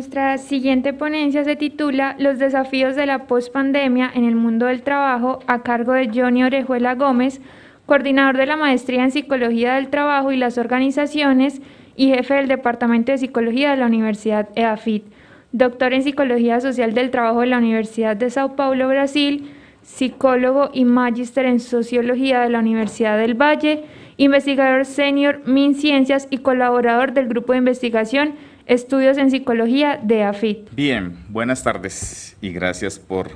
Nuestra siguiente ponencia se titula Los desafíos de la pospandemia en el mundo del trabajo a cargo de Johnny Orejuela Gómez, coordinador de la maestría en Psicología del Trabajo y las Organizaciones y jefe del Departamento de Psicología de la Universidad EAFIT, doctor en Psicología Social del Trabajo de la Universidad de Sao Paulo, Brasil, psicólogo y magíster en Sociología de la Universidad del Valle, investigador senior MinCiencias y colaborador del Grupo de Investigación Estudios en Psicología de AFIT. Bien, buenas tardes y gracias por,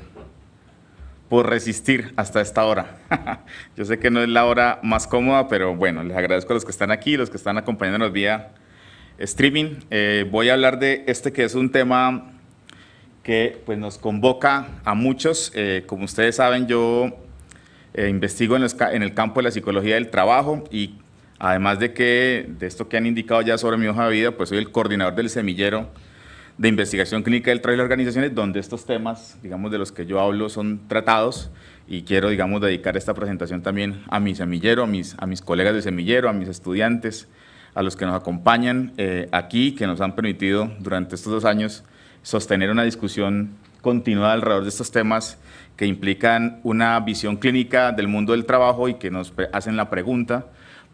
por resistir hasta esta hora. Yo sé que no es la hora más cómoda, pero bueno, les agradezco a los que están aquí, los que están acompañándonos vía streaming. Eh, voy a hablar de este que es un tema que pues, nos convoca a muchos. Eh, como ustedes saben, yo eh, investigo en, en el campo de la psicología del trabajo y Además de que, de esto que han indicado ya sobre mi hoja de vida, pues soy el coordinador del semillero de investigación clínica del trabajo de organizaciones, donde estos temas, digamos, de los que yo hablo son tratados y quiero, digamos, dedicar esta presentación también a mi semillero, a mis, a mis colegas del semillero, a mis estudiantes, a los que nos acompañan eh, aquí, que nos han permitido durante estos dos años sostener una discusión continuada alrededor de estos temas que implican una visión clínica del mundo del trabajo y que nos hacen la pregunta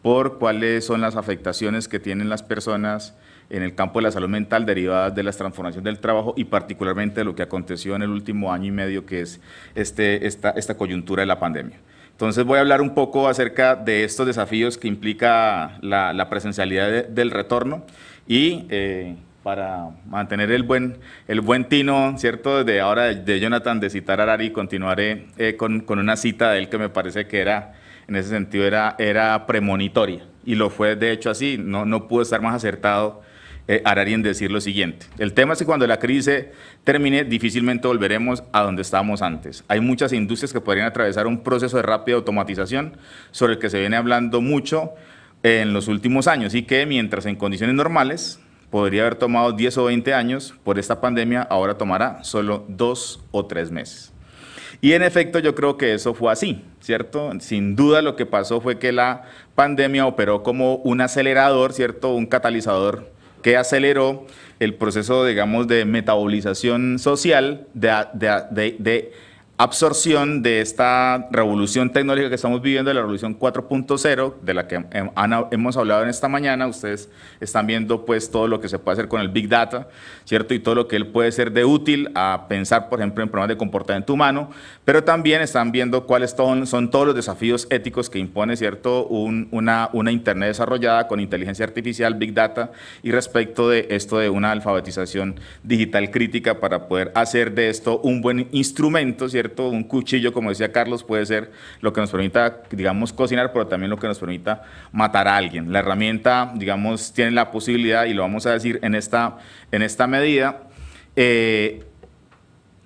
por cuáles son las afectaciones que tienen las personas en el campo de la salud mental derivadas de las transformaciones del trabajo y particularmente de lo que aconteció en el último año y medio, que es este, esta, esta coyuntura de la pandemia. Entonces voy a hablar un poco acerca de estos desafíos que implica la, presencialidad del retorno y eh, para mantener el buen, el buen tino, ¿cierto? Desde ahora de Jonathan, de citar a Arari, continuaré eh, con, con, una cita de él que me parece que era en ese sentido era, era premonitoria. Y lo fue de hecho así, no, no pudo estar más acertado eh, Arari en decir lo siguiente. El tema es que cuando la crisis termine, difícilmente volveremos a donde estábamos antes. Hay muchas industrias que podrían atravesar un proceso de rápida automatización sobre el que se viene hablando mucho en los últimos años y que mientras en condiciones normales podría haber tomado 10 o 20 años, por esta pandemia ahora tomará solo dos o tres meses. Y en efecto yo creo que eso fue así, ¿cierto? Sin duda lo que pasó fue que la pandemia operó como un acelerador, ¿cierto? Un catalizador que aceleró el proceso, digamos, de metabolización social, de, de absorción de esta revolución tecnológica que estamos viviendo, la revolución 4.0, de la que hemos hablado en esta mañana. Ustedes están viendo pues todo lo que se puede hacer con el Big Data, ¿cierto? Y todo lo que él puede ser de útil a pensar, por ejemplo, en problemas de comportamiento humano, pero también están viendo cuáles son, todos los desafíos éticos que impone, ¿cierto? una, una Internet desarrollada con inteligencia artificial, Big Data, y respecto de esto de una alfabetización digital crítica para poder hacer de esto un buen instrumento, ¿cierto? Un cuchillo, como decía Carlos, puede ser lo que nos permita, digamos, cocinar, pero también lo que nos permita matar a alguien. La herramienta, digamos, tiene la posibilidad, y lo vamos a decir en esta, en esta medida, eh,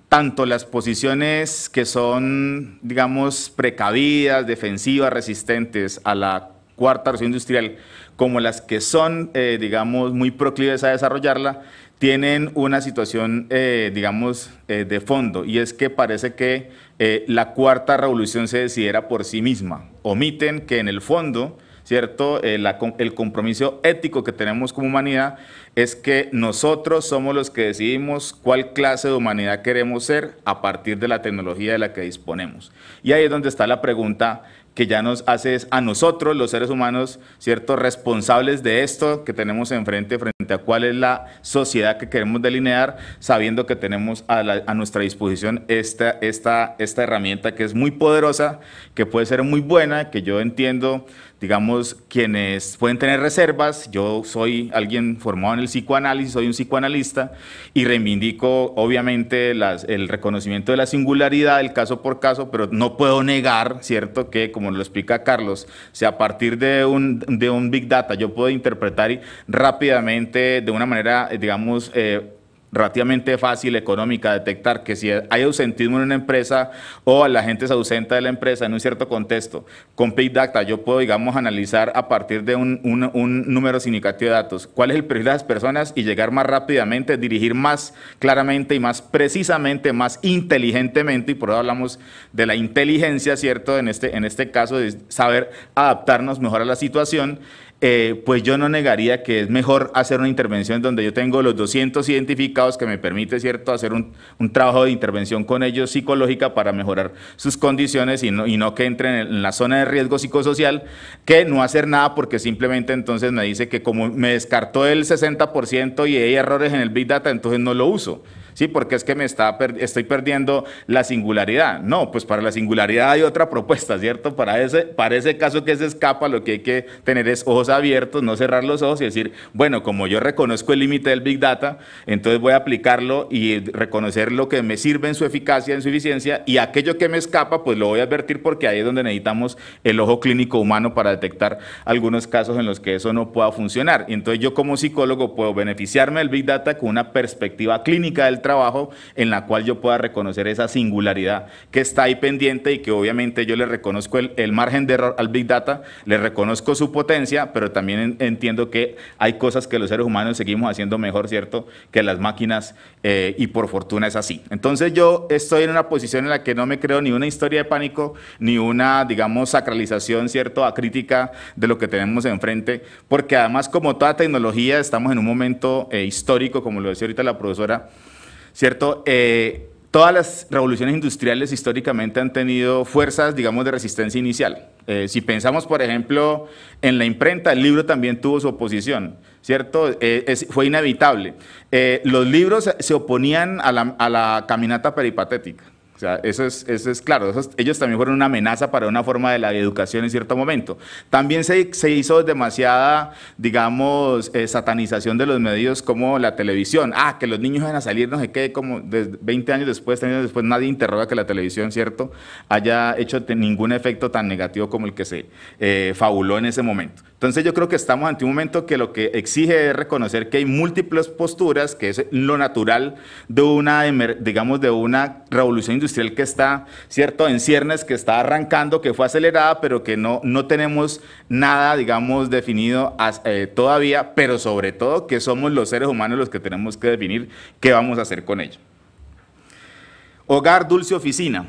tanto las posiciones que son, digamos, precavidas, defensivas, resistentes a la cuarta revolución industrial, como las que son, eh, digamos, muy proclives a desarrollarla, tienen una situación, eh, digamos, eh, de fondo, y es que parece que eh, la cuarta revolución se decidiera por sí misma. Omiten que en el fondo, ¿cierto? el compromiso ético que tenemos como humanidad es que nosotros somos los que decidimos cuál clase de humanidad queremos ser a partir de la tecnología de la que disponemos. Y ahí es donde está la pregunta que ya nos hace a nosotros, los seres humanos, ciertos responsables de esto que tenemos enfrente, frente a cuál es la sociedad que queremos delinear, sabiendo que tenemos a, nuestra disposición esta herramienta que es muy poderosa, que puede ser muy buena, que yo entiendo digamos, quienes pueden tener reservas, yo soy alguien formado en el psicoanálisis, soy un psicoanalista y reivindico obviamente el reconocimiento de la singularidad, el caso por caso, pero no puedo negar, ¿cierto?, que como lo explica Carlos, si a partir de un, de un Big Data yo puedo interpretar rápidamente de una manera, eh, digamos, eh, relativamente fácil, económica, detectar que si hay ausentismo en una empresa o la gente se ausenta de la empresa en un cierto contexto, con Big Data yo puedo, digamos, analizar a partir de un, número significativo de datos cuál es el perfil de las personas y llegar más rápidamente, dirigir más claramente y más precisamente, más inteligentemente, y por eso hablamos de la inteligencia, ¿cierto? En este, en este caso, de saber adaptarnos mejor a la situación eh, pues yo no negaría que es mejor hacer una intervención donde yo tengo los 200 identificados que me permite, ¿cierto?, hacer un, trabajo de intervención con ellos psicológica para mejorar sus condiciones y no, y no que entren en la zona de riesgo psicosocial, que no hacer nada porque simplemente entonces me dice que como me descartó el 60% y hay errores en el Big Data, entonces no lo uso sí, porque es que me está estoy perdiendo la singularidad. No, pues para la singularidad hay otra propuesta, ¿cierto? Para ese, para ese caso que se escapa, lo que hay que tener es ojos abiertos, no cerrar los ojos y decir, bueno, como yo reconozco el límite del Big Data, entonces voy a aplicarlo y reconocer lo que me sirve en su eficacia, en su eficiencia, y aquello que me escapa, pues lo voy a advertir porque ahí es donde necesitamos el ojo clínico humano para detectar algunos casos en los que eso no pueda funcionar. Entonces yo como psicólogo puedo beneficiarme del Big Data con una perspectiva clínica del trabajo en la cual yo pueda reconocer esa singularidad que está ahí pendiente y que obviamente yo le reconozco el, margen de error al Big Data, le reconozco su potencia, pero también entiendo que hay cosas que los seres humanos seguimos haciendo mejor, ¿cierto?, que las máquinas eh, y por fortuna es así. Entonces yo estoy en una posición en la que no me creo ni una historia de pánico, ni una, digamos, sacralización, ¿cierto?, a crítica de lo que tenemos enfrente, porque además como toda tecnología estamos en un momento eh, histórico, como lo decía ahorita la profesora, ¿cierto? Eh, todas las revoluciones industriales históricamente han tenido fuerzas, digamos, de resistencia inicial. Eh, si pensamos, por ejemplo, en la imprenta, el libro también tuvo su oposición, ¿cierto? Eh, fue inevitable. los libros se oponían a la caminata peripatética. O sea, eso es, eso es claro, ellos también fueron una amenaza para una forma de la educación en cierto momento. También se, se hizo demasiada, digamos, eh, satanización de los medios como la televisión. Ah, que los niños van a salir, no sé qué, como 20 años después, 30 años después, nadie interroga que la televisión, ¿cierto?, haya hecho ningún efecto tan negativo como el que se eh, fabuló en ese momento. Entonces yo creo que estamos ante un momento que lo que exige es reconocer que hay múltiples posturas, que es lo natural de una, digamos, de una revolución industrial industrial que está, ¿cierto?, en ciernes, que está arrancando, que fue acelerada, pero que no, no tenemos nada, digamos, definido eh, todavía, pero sobre todo que somos los seres humanos los que tenemos que definir qué vamos a hacer con ello. Hogar, dulce, oficina.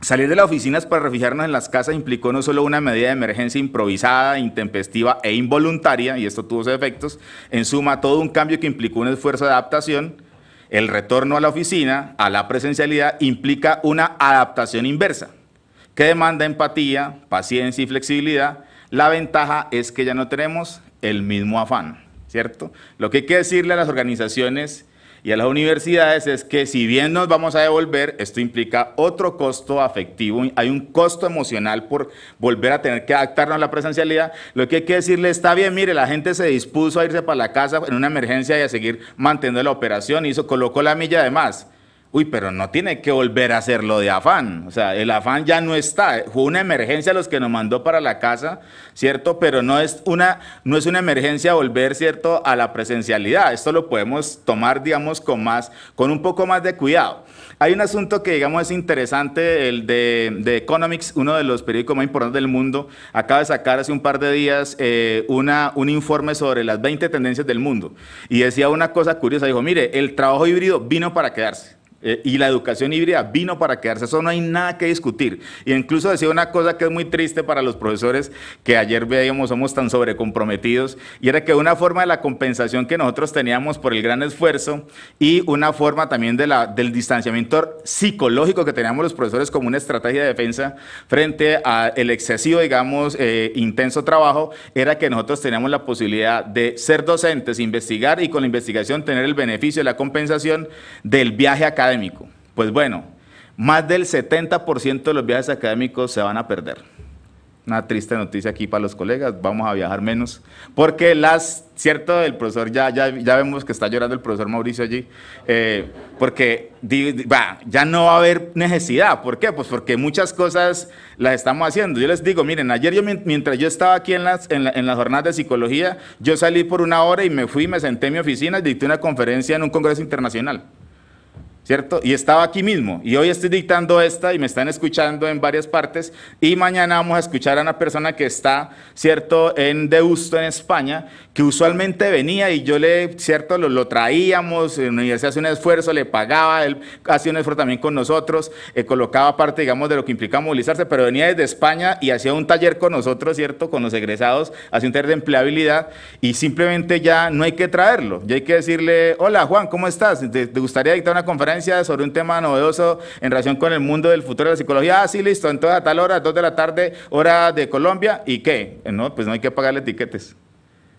Salir de las oficinas para refugiarnos en las casas implicó no solo una medida de emergencia improvisada, intempestiva e involuntaria, y esto tuvo sus efectos, en suma todo un cambio que implicó un esfuerzo de adaptación, el retorno a la oficina, a la presencialidad, implica una adaptación inversa, que demanda empatía, paciencia y flexibilidad. La ventaja es que ya no tenemos el mismo afán, ¿cierto? Lo que hay que decirle a las organizaciones y a las universidades es que si bien nos vamos a devolver, esto implica otro costo afectivo, hay un costo emocional por volver a tener que adaptarnos a la presencialidad, lo que hay que decirle está bien, mire, la gente se dispuso a irse para la casa en una emergencia y a seguir manteniendo la operación, y hizo, colocó la milla además. más. Uy, pero no tiene que volver a hacerlo de afán. O sea, el afán ya no está. Fue una emergencia los que nos mandó para la casa, ¿cierto? Pero no es una, no es una emergencia volver, ¿cierto?, a la presencialidad. Esto lo podemos tomar, digamos, con, más, con un poco más de cuidado. Hay un asunto que, digamos, es interesante, el de, Economics, uno de los periódicos más importantes del mundo, acaba de sacar hace un par de días eh, una, un informe sobre las 20 tendencias del mundo. Y decía una cosa curiosa, dijo, mire, el trabajo híbrido vino para quedarse. Eh, y la educación híbrida vino para quedarse, eso no hay nada que discutir. E incluso decía una cosa que es muy triste para los profesores, que ayer veíamos, somos tan sobrecomprometidos, y era que una forma de la compensación que nosotros teníamos por el gran esfuerzo y una forma también de la, del distanciamiento psicológico que teníamos los profesores como una estrategia de defensa frente al excesivo, digamos, eh, intenso trabajo, era que nosotros teníamos la posibilidad de ser docentes, investigar y con la investigación tener el beneficio de la compensación del viaje a cada pues bueno, más del 70% de los viajes académicos se van a perder. Una triste noticia aquí para los colegas, vamos a viajar menos, porque las, cierto, el profesor, ya, ya, vemos que está llorando el profesor Mauricio allí, eh, porque di, ya no va a haber necesidad, ¿por qué? Pues porque muchas cosas las estamos haciendo. Yo les digo, miren, ayer yo mientras yo estaba aquí en las, en, la, en las jornadas de psicología, yo salí por una hora y me fui, me senté en mi oficina y dicté una conferencia en un congreso internacional. ¿cierto? Y estaba aquí mismo. Y hoy estoy dictando esta y me están escuchando en varias partes. Y mañana vamos a escuchar a una persona que está, ¿cierto?, en Deusto, en España, que usualmente venía y yo le, ¿cierto?, lo, lo traíamos, la universidad hacía un esfuerzo, le pagaba, él hacía un esfuerzo también con nosotros, eh, colocaba parte, digamos, de lo que implicaba movilizarse, pero venía desde España y hacía un taller con nosotros, ¿cierto?, con los egresados, hacía un taller de empleabilidad y simplemente ya no hay que traerlo, ya hay que decirle, hola Juan, ¿cómo estás? te gustaría dictar una conferencia? sobre un tema novedoso en relación con el mundo del futuro de la psicología. Ah, sí, listo, entonces a tal hora, dos de la tarde, hora de Colombia, ¿y qué? Eh, no, pues no hay que pagarle etiquetes.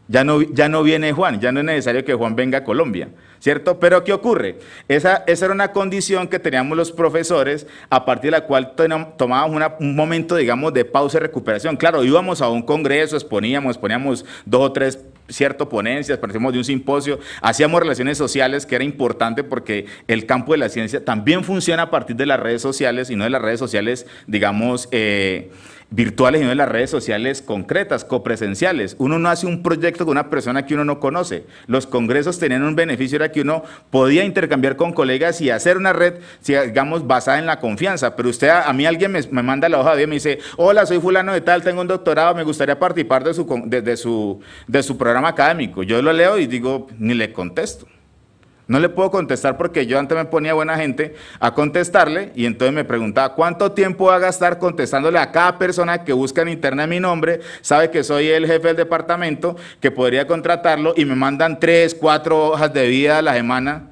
Ya no, ya no viene Juan, ya no es necesario que Juan venga a Colombia, ¿cierto? Pero ¿qué ocurre? Esa, esa era una condición que teníamos los profesores, a partir de la cual tomábamos un momento, digamos, de pausa y recuperación. Claro, íbamos a un congreso, exponíamos, exponíamos dos o tres cierto ponencias, partimos de un simposio, hacíamos relaciones sociales que era importante porque el campo de la ciencia también funciona a partir de las redes sociales y no de las redes sociales, digamos, eh, virtuales y no en las redes sociales concretas, copresenciales. Uno no hace un proyecto con una persona que uno no conoce. Los congresos tenían un beneficio, era que uno podía intercambiar con colegas y hacer una red, digamos, basada en la confianza. Pero usted, a, mí alguien me, manda la hoja de vida y me dice, hola, soy fulano de tal, tengo un doctorado, me gustaría participar de su, su, de su programa académico. Yo lo leo y digo, ni le contesto. No le puedo contestar porque yo antes me ponía buena gente a contestarle y entonces me preguntaba cuánto tiempo va a gastar contestándole a cada persona que busca en internet mi nombre, sabe que soy el jefe del departamento, que podría contratarlo y me mandan tres, cuatro hojas de vida a la semana.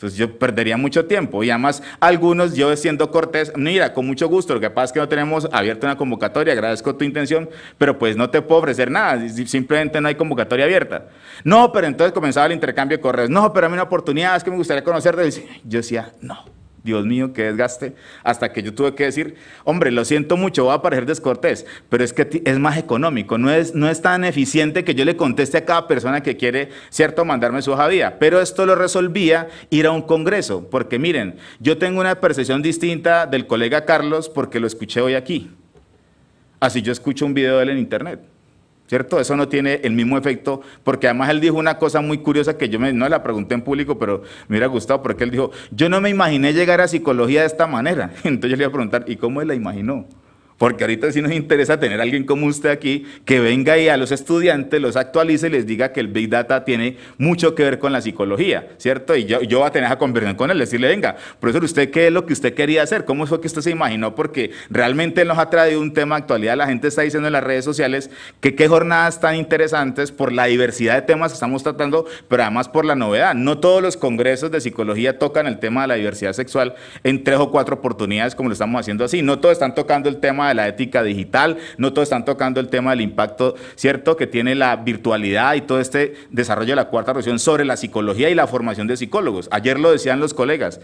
Entonces yo perdería mucho tiempo y además algunos, yo siendo cortés, mira, con mucho gusto, lo que pasa es que no tenemos abierta una convocatoria, agradezco tu intención, pero pues no te puedo ofrecer nada, simplemente no hay convocatoria abierta. No, pero entonces comenzaba el intercambio de correos, no, pero a mí una oportunidad, es que me gustaría conocerte, yo decía, no Dios mío, qué desgaste. Hasta que yo tuve que decir, hombre, lo siento mucho, va a parecer descortés, pero es que es más económico, no es, no es tan eficiente que yo le conteste a cada persona que quiere, cierto, mandarme su hoja vía. Pero esto lo resolvía ir a un congreso, porque miren, yo tengo una percepción distinta del colega Carlos porque lo escuché hoy aquí. Así yo escucho un video de él en internet. ¿cierto? Eso no tiene el mismo efecto, porque además él dijo una cosa muy curiosa que yo no la pregunté en público, pero me hubiera gustado, porque él dijo, yo no me imaginé llegar a psicología de esta manera. Entonces yo le iba a preguntar, ¿y cómo él la imaginó? Porque ahorita sí nos interesa tener a alguien como usted aquí que venga y a los estudiantes los actualice y les diga que el Big Data tiene mucho que ver con la psicología, ¿cierto? Y yo, yo voy a tener esa conversación con él, decirle, venga, profesor, ¿usted qué es lo que usted quería hacer? ¿Cómo fue que usted se imaginó? Porque realmente nos ha traído un tema actualidad. La gente está diciendo en las redes sociales que qué jornadas tan interesantes por la diversidad de temas que estamos tratando, pero además por la novedad. No todos los congresos de psicología tocan el tema de la diversidad sexual en tres o cuatro oportunidades como lo estamos haciendo así. No todos están tocando el tema la ética digital, no todos están tocando el tema del impacto, ¿cierto?, que tiene la virtualidad y todo este desarrollo de la cuarta revolución sobre la psicología y la formación de psicólogos. Ayer lo decían los colegas,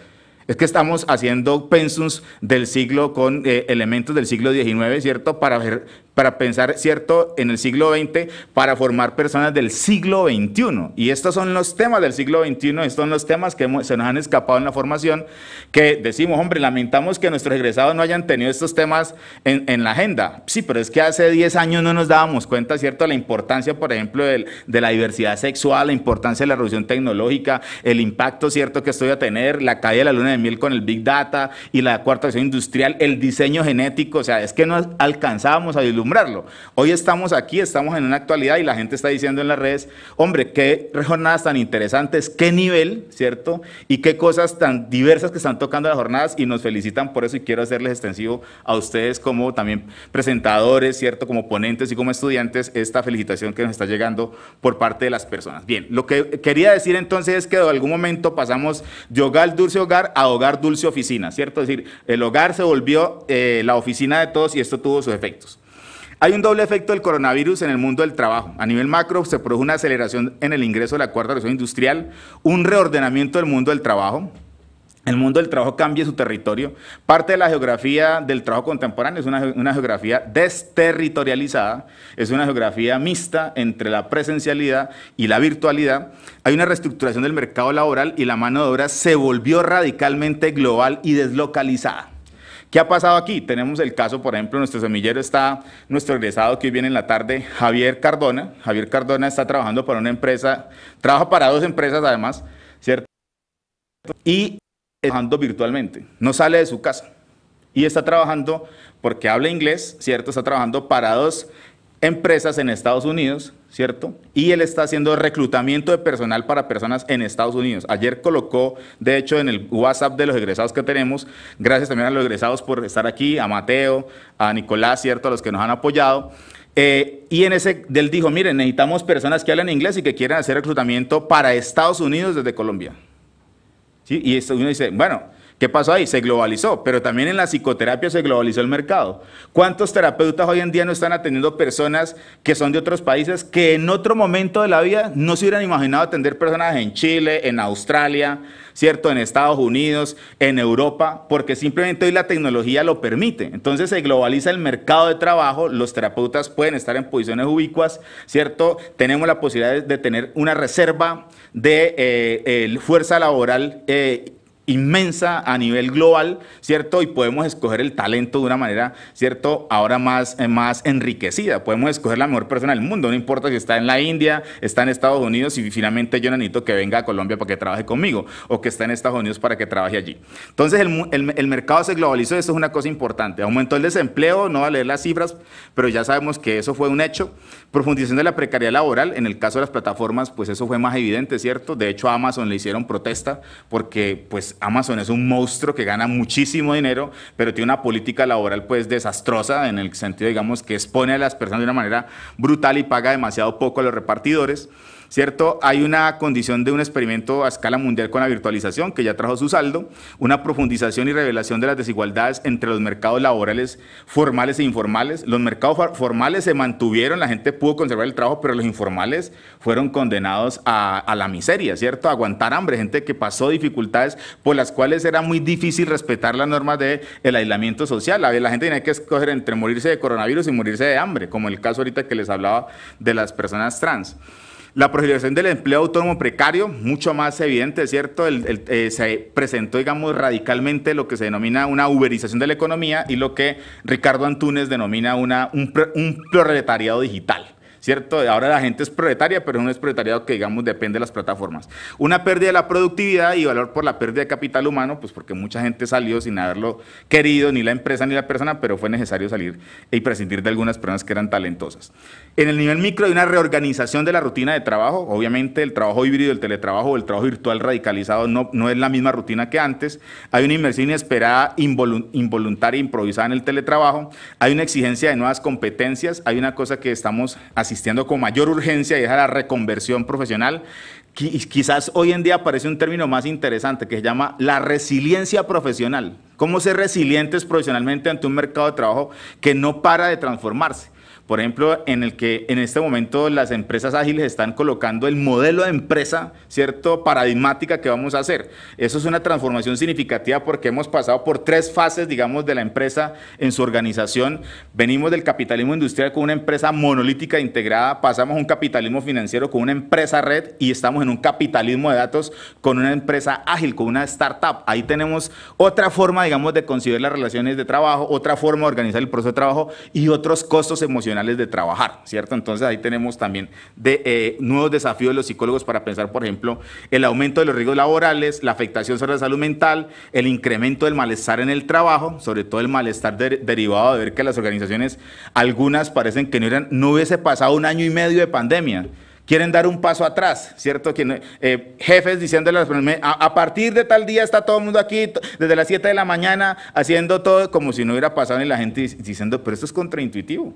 es que estamos haciendo pensums del siglo con eh, elementos del siglo XIX, ¿cierto? Para, para pensar, ¿cierto? En el siglo XX, para formar personas del siglo XXI. Y estos son los temas del siglo XXI, estos son los temas que se nos han escapado en la formación, que decimos, hombre, lamentamos que nuestros egresados no hayan tenido estos temas en, la agenda. Sí, pero es que hace 10 años no nos dábamos cuenta, ¿cierto? La importancia, por ejemplo, de la diversidad sexual, la importancia de la revolución tecnológica, el impacto, ¿cierto?, que esto iba a tener, la caída de la luna con el Big Data y la cuarta acción industrial, el diseño genético, o sea, es que no alcanzábamos a vislumbrarlo. Hoy estamos aquí, estamos en una actualidad y la gente está diciendo en las redes, hombre, qué jornadas tan interesantes, qué nivel, ¿cierto? Y qué cosas tan diversas que están tocando las jornadas y nos felicitan por eso y quiero hacerles extensivo a ustedes como también presentadores, ¿cierto? Como ponentes y como estudiantes, esta felicitación que nos está llegando por parte de las personas. Bien, lo que quería decir entonces es que de algún momento pasamos de hogar, dulce hogar a hogar, dulce oficina, ¿cierto? Es decir, el hogar se volvió eh, la oficina de todos y esto tuvo sus efectos. Hay un doble efecto del coronavirus en el mundo del trabajo. A nivel macro se produjo una aceleración en el ingreso de la cuarta revolución industrial, un reordenamiento del mundo del trabajo, el mundo del trabajo cambie su territorio. Parte de la geografía del trabajo contemporáneo es una, una, geografía desterritorializada, es una geografía mixta entre la presencialidad y la virtualidad. Hay una reestructuración del mercado laboral y la mano de obra se volvió radicalmente global y deslocalizada. ¿Qué ha pasado aquí? Tenemos el caso, por ejemplo, nuestro semillero está, nuestro egresado que hoy viene en la tarde, Javier Cardona. Javier Cardona está trabajando para una empresa, trabaja para dos empresas además, ¿cierto? Y trabajando virtualmente, no sale de su casa y está trabajando, porque habla inglés, ¿cierto? Está trabajando para dos empresas en Estados Unidos, ¿cierto? Y él está haciendo reclutamiento de personal para personas en Estados Unidos. Ayer colocó, de hecho, en el WhatsApp de los egresados que tenemos, gracias también a los egresados por estar aquí, a Mateo, a Nicolás, ¿cierto? A los que nos han apoyado. Eh, y en ese, él dijo, miren, necesitamos personas que hablan inglés y que quieran hacer reclutamiento para Estados Unidos desde Colombia. ¿sí? Y eso uno dice, bueno, ¿Qué pasó ahí? Se globalizó, pero también en la psicoterapia se globalizó el mercado. ¿Cuántos terapeutas hoy en día no están atendiendo personas que son de otros países que en otro momento de la vida no se hubieran imaginado atender personas en Chile, en Australia, ¿cierto? En Estados Unidos, en Europa, porque simplemente hoy la tecnología lo permite. Entonces se globaliza el mercado de trabajo, los terapeutas pueden estar en posiciones ubicuas, ¿cierto? Tenemos la posibilidad de tener una reserva de eh, eh, fuerza laboral eh, inmensa a nivel global, ¿cierto? Y podemos escoger el talento de una manera, ¿cierto? Ahora más, eh, más enriquecida. Podemos escoger la mejor persona del mundo, no importa si está en la India, está en Estados Unidos y finalmente yo necesito que venga a Colombia para que trabaje conmigo o que está en Estados Unidos para que trabaje allí. Entonces el, el mercado se globalizó, eso es una cosa importante. Aumentó el desempleo, no va a leer las cifras, pero ya sabemos que eso fue un hecho. Profundización de la precariedad laboral, en el caso de las plataformas, pues eso fue más evidente, ¿cierto? De hecho a Amazon le hicieron protesta porque pues Amazon es un monstruo que gana muchísimo dinero, pero tiene una política laboral pues desastrosa en el sentido, digamos, que expone a las personas de una manera brutal y paga demasiado poco a los repartidores. ¿cierto? Hay una condición de un experimento a escala mundial con la virtualización que ya trajo su saldo, una profundización y revelación de las desigualdades entre los mercados laborales formales e informales. Los mercados formales se mantuvieron, la gente pudo conservar el trabajo, pero los informales fueron condenados a, la miseria, ¿cierto? A aguantar hambre, gente que pasó dificultades por las cuales era muy difícil respetar las normas del el aislamiento social. la gente tenía que escoger entre morirse de coronavirus y morirse de hambre, como el caso ahorita que les hablaba de las personas trans. La proliferación del empleo autónomo precario, mucho más evidente, ¿cierto? Eh, se presentó, digamos, radicalmente lo que se denomina una uberización de la economía y lo que Ricardo Antunes denomina un proletariado digital. ¿cierto? Ahora la gente es proletaria, pero no es proletariado que, digamos, depende de las plataformas. Una pérdida de la productividad y valor por la pérdida de capital humano, pues porque mucha gente salió sin haberlo querido, ni la empresa ni la persona, pero fue necesario salir y prescindir de algunas personas que eran talentosas. En el nivel micro hay una reorganización de la rutina de trabajo. Obviamente el trabajo híbrido, el teletrabajo el trabajo virtual radicalizado no, no es la misma rutina que antes. Hay una inversión inesperada, involuntaria, improvisada en el teletrabajo. Hay una exigencia de nuevas competencias. Hay una cosa que estamos asistiendo asistiendo con mayor urgencia y es a la reconversión profesional. Quizás hoy en día aparece un término más interesante que se llama la resiliencia profesional. ¿Cómo ser resilientes profesionalmente ante un mercado de trabajo que no para de transformarse? Por ejemplo, en el que en este momento las empresas ágiles están colocando el modelo de empresa, ¿cierto? Paradigmática que vamos a hacer. Eso es una transformación significativa porque hemos pasado por tres fases, digamos, de la empresa en su organización. Venimos del capitalismo industrial con una empresa monolítica integrada, pasamos a un capitalismo financiero con una empresa red y estamos en un capitalismo de datos con una empresa ágil, con una startup. Ahí tenemos otra forma, digamos, de considerar las relaciones de trabajo, otra forma de organizar el proceso de trabajo y otros costos emocionales de trabajar, ¿cierto? Entonces ahí tenemos también de, eh, nuevos desafíos de los psicólogos para pensar, por ejemplo, el aumento de los riesgos laborales, la afectación sobre la salud mental, el incremento del malestar en el trabajo, sobre todo el malestar derivado de ver que las organizaciones, algunas parecen que no, hubiese pasado un año y medio de pandemia quieren dar un paso atrás, ¿cierto? Que, eh, jefes diciéndoles a, a, partir de tal día está todo el mundo aquí, desde las 7 de la mañana, haciendo todo como si no hubiera pasado y la gente diciendo, pero esto es contraintuitivo.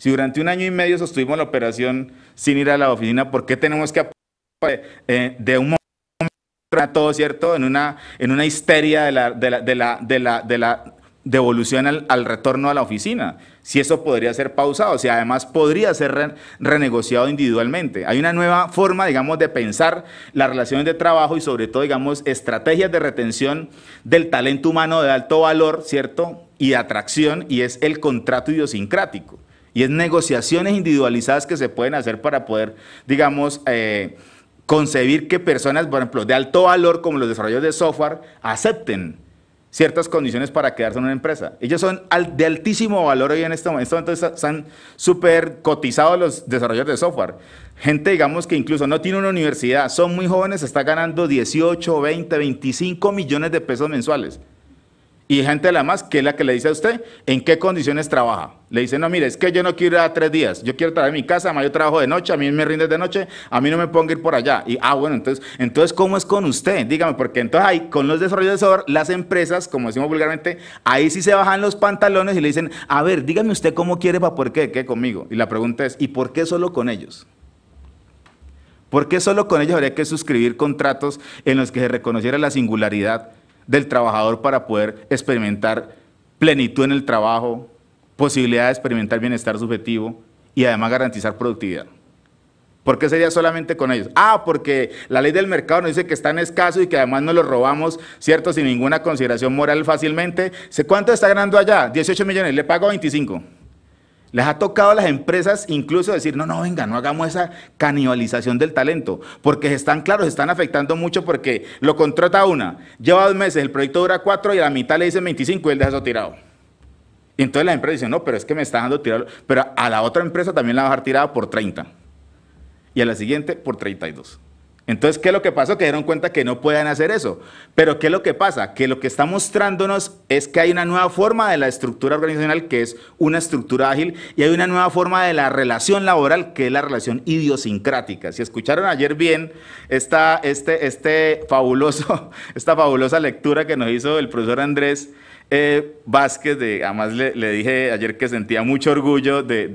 Si durante un año y medio sostuvimos la operación sin ir a la oficina, ¿por qué tenemos que aportar eh, de un momento a todo, ¿cierto? En una, en una histeria de la, devolución al, retorno a la oficina, si eso podría ser pausado, si además podría ser renegociado individualmente. Hay una nueva forma, digamos, de pensar las relaciones de trabajo y sobre todo, digamos, estrategias de retención del talento humano de alto valor, ¿cierto? Y de atracción, y es el contrato idiosincrático y es negociaciones individualizadas que se pueden hacer para poder, digamos, eh, concebir que personas, por ejemplo, de alto valor como los desarrolladores de software, acepten ciertas condiciones para quedarse en una empresa. Ellos son de altísimo valor hoy en este momento, en este están súper cotizados los desarrolladores de software. Gente, digamos, que incluso no tiene una universidad, son muy jóvenes, está ganando 18, 20, 25 millones de pesos mensuales y gente de la más, que es la que le dice a usted en qué condiciones trabaja. Le dice, no, mire, es que yo no quiero ir a tres días, yo quiero trabajar en mi casa, yo trabajo de noche, a mí me rinde de noche, a mí no me pongo a ir por allá. Y, ah, bueno, entonces, entonces ¿cómo es con usted? Dígame, porque entonces ahí, con los desarrolladores, las empresas, como decimos vulgarmente, ahí sí se bajan los pantalones y le dicen, a ver, dígame usted cómo quiere para por qué, qué conmigo. Y la pregunta es, ¿y por qué solo con ellos? ¿Por qué solo con ellos habría que suscribir contratos en los que se reconociera la singularidad? del trabajador para poder experimentar plenitud en el trabajo, posibilidad de experimentar bienestar subjetivo y además garantizar productividad. ¿Por qué sería solamente con ellos? Ah, porque la ley del mercado nos dice que están escasos y que además nos los robamos, ¿cierto? Sin ninguna consideración moral fácilmente. ¿Cuánto está ganando allá? 18 millones, le pago 25. Les ha tocado a las empresas incluso decir, no, no, venga, no hagamos esa canibalización del talento, porque están claros, están afectando mucho porque lo contrata una, lleva dos meses, el proyecto dura cuatro y a la mitad le dicen 25 y él deja eso tirado. Y entonces la empresa dice, no, pero es que me está dejando tirado, pero a la otra empresa también la va a dejar tirada por 30 y a la siguiente por 32. Entonces, ¿qué es lo que pasó? Que dieron cuenta que no pueden hacer eso. Pero ¿qué es lo que pasa? Que lo que está mostrándonos es que hay una nueva forma de la estructura organizacional que es una estructura ágil y hay una nueva forma de la relación laboral que es la relación idiosincrática. Si escucharon ayer bien esta, este, este fabuloso, esta fabulosa lectura que nos hizo el profesor Andrés, eh, Vázquez, de, además le, dije ayer que sentía mucho orgullo de,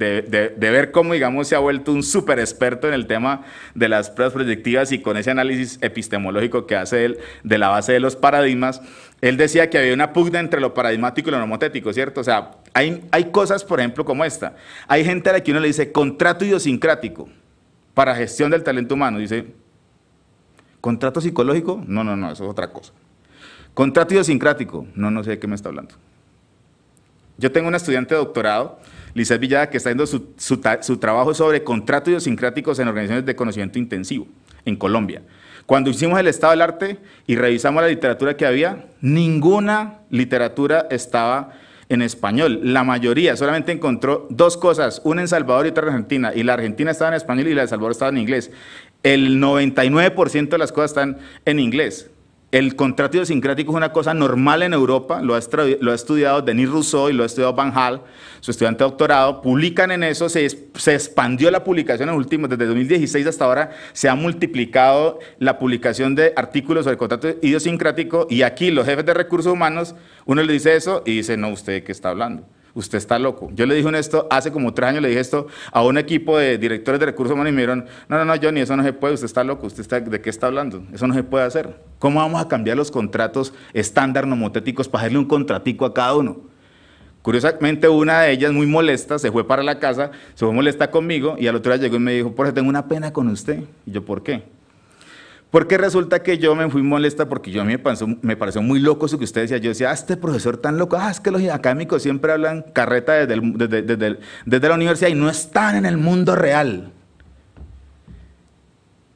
ver cómo, digamos, se ha vuelto un super experto en el tema de las pruebas proyectivas y con ese análisis epistemológico que hace él de la base de los paradigmas, él decía que había una pugna entre lo paradigmático y lo nomotético, ¿cierto? O sea, hay, hay cosas, por ejemplo, como esta. Hay gente a la que uno le dice contrato idiosincrático para gestión del talento humano. Dice, ¿contrato psicológico? No, no, no, eso es otra cosa. Contrato idiosincrático. No, no sé de qué me está hablando. Yo tengo una estudiante de doctorado, Lizeth Villada, que está haciendo su, su trabajo sobre contratos idiosincráticos en organizaciones de conocimiento intensivo en Colombia. Cuando hicimos el estado del arte y revisamos la literatura que había, ninguna literatura estaba en español. La mayoría solamente encontró dos cosas, una en Salvador y otra en Argentina. Y la Argentina estaba en español y la de Salvador estaba en inglés. El 99% de las cosas están en inglés. El contrato idiosincrático es una cosa normal en Europa, lo ha, lo ha, estudiado Denis Rousseau y lo ha estudiado Van Hal, su estudiante de doctorado, publican en eso, se, expandió la publicación en últimos, desde 2016 hasta ahora se ha multiplicado la publicación de artículos sobre el contrato idiosincrático y aquí los jefes de recursos humanos, uno le dice eso y dice, no, ¿usted qué está hablando? usted está loco. Yo le dije esto, hace como tres años le dije esto a un equipo de directores de recursos humanos y me dijeron, no, no, no, Johnny, eso no se puede, usted está loco, usted está, ¿de qué está hablando? Eso no se puede hacer. ¿Cómo vamos a cambiar los contratos estándar nomotéticos para hacerle un contratico a cada uno? Curiosamente, una de ellas, muy molesta, se fue para la casa, se fue molesta conmigo y al otro día llegó y me dijo, por tengo una pena con usted. Y yo, ¿por qué? Porque resulta que yo me fui molesta porque yo a mí me pareció, muy loco eso que usted decía. Yo decía, ah, este profesor tan loco, ah, es que los académicos siempre hablan carreta desde, la universidad y no están en el mundo real.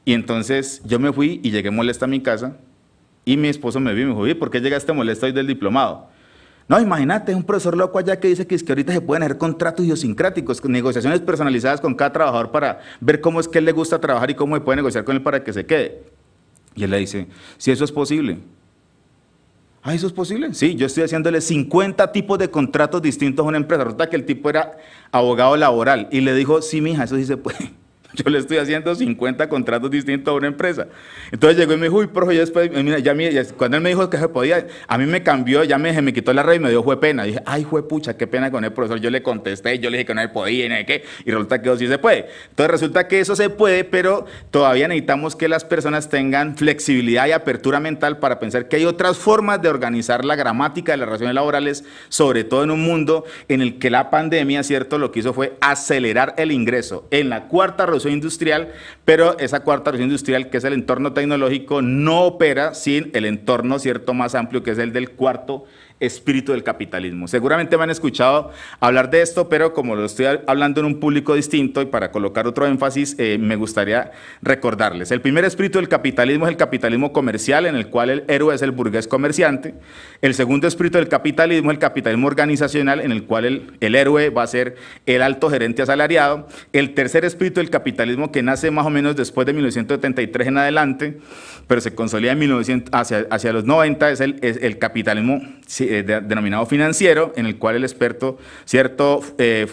Y entonces yo me fui y llegué molesta a mi casa y mi esposo me vio y me dijo, ¿por qué llegaste molesta hoy del diplomado? No, imagínate, un profesor loco allá que dice que, es que ahorita se pueden hacer contratos idiosincráticos, negociaciones personalizadas con cada trabajador para ver cómo es que él le gusta trabajar y cómo se puede negociar con él para que se quede. Y él le dice, si eso es posible. Ah, eso es posible. Sí, yo estoy haciéndole 50 tipos de contratos distintos a una empresa. Resulta que el tipo era abogado laboral y le dijo, sí, mija, eso sí se puede. Yo le estoy haciendo 50 contratos distintos a una empresa. Entonces llegó y me dijo, uy, profe, yo después, cuando él me dijo que se podía, a mí me cambió, ya me, me quitó la red y me dio fue pena. Dije, ay, fue pucha, qué pena con el profesor. Yo le contesté, yo le dije que no se podía y no qué, y resulta que sí se puede. Entonces resulta que eso se puede, pero todavía necesitamos que las personas tengan flexibilidad y apertura mental para pensar que hay otras formas de organizar la gramática de las relaciones laborales, sobre todo en un mundo en el que la pandemia, ¿cierto? Lo que hizo fue acelerar el ingreso. En la cuarta industrial, pero esa cuarta revolución industrial, que es el entorno tecnológico, no opera sin el entorno cierto más amplio, que es el del cuarto espíritu del capitalismo. Seguramente me han escuchado hablar de esto, pero como lo estoy hablando en un público distinto y para colocar otro énfasis, eh, me gustaría recordarles. El primer espíritu del capitalismo es el capitalismo comercial, en el cual el héroe es el burgués comerciante. El segundo espíritu del capitalismo es el capitalismo organizacional, en el cual el, héroe va a ser el alto gerente asalariado. El tercer espíritu del capitalismo, que nace más o menos después de 1973 en adelante, pero se consolida en 1900, hacia, hacia los 90, es el, el capitalismo... Eh, denominado financiero, en el cual el experto, ¿cierto?, eh,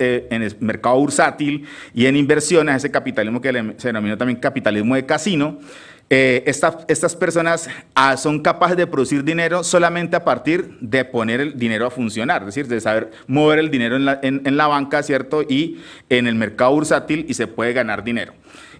eh, en el mercado bursátil y en inversiones, ese capitalismo que se denomina también capitalismo de casino, estas personas ah, son capaces de producir dinero solamente a partir de poner el dinero a funcionar, es decir, de saber mover el dinero en la, en la banca, ¿cierto? Y en el mercado bursátil y se puede ganar dinero.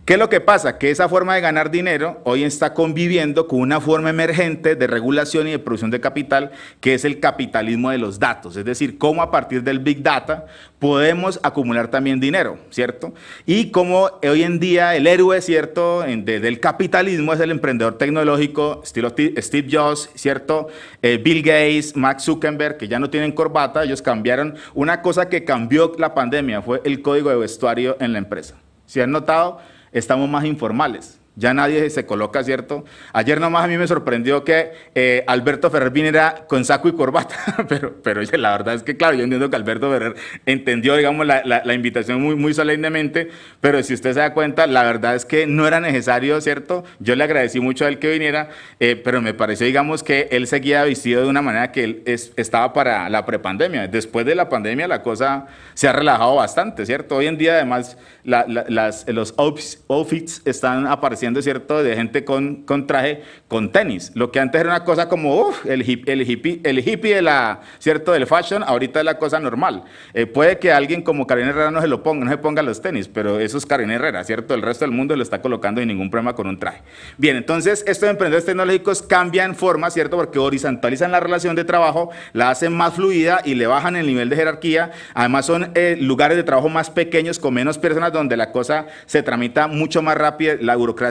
¿Qué es lo que pasa? Que esa forma de ganar dinero hoy está conviviendo con una forma emergente de regulación y de producción de capital, que es el capitalismo de los datos, es decir, cómo a partir del Big Data podemos acumular también dinero, ¿cierto? Y cómo hoy en día el héroe, ¿cierto?, del capitalismo es el emprendedor tecnológico, estilo Steve Jobs, ¿cierto? Eh, Bill Gates, Max Zuckerberg, que ya no tienen corbata, ellos cambiaron. Una cosa que cambió la pandemia fue el código de vestuario en la empresa. ¿Se han notado? estamos más informales. Ya nadie se coloca, ¿cierto? Ayer nomás a mí me sorprendió que eh, Alberto Ferrer viniera con saco y corbata, pero, pero la verdad es que, claro, yo entiendo que Alberto Ferrer entendió, digamos, la, la, invitación muy, muy solemnemente, pero si usted se da cuenta, la verdad es que no era necesario, ¿cierto? Yo le agradecí mucho a él que viniera, eh, pero me pareció, digamos, que él seguía vestido de una manera que él estaba para la prepandemia. Después de la pandemia la cosa se ha relajado bastante, ¿cierto? Hoy en día, además, los outfits están apareciendo siendo ¿cierto?, de gente con, con traje, con tenis. Lo que antes era una cosa como, uff, el, el, hippie, el hippie de la, ¿cierto?, del fashion, ahorita es la cosa normal. Eh, puede que alguien como Karen Herrera no se lo ponga, no se ponga los tenis, pero eso es Karen Herrera, ¿cierto? El resto del mundo lo está colocando y ningún problema con un traje. Bien, entonces estos emprendedores tecnológicos cambian forma, ¿cierto?, porque horizontalizan la relación de trabajo, la hacen más fluida y le bajan el nivel de jerarquía. Además son eh, lugares de trabajo más pequeños, con menos personas, donde la cosa se tramita mucho más rápido, la burocracia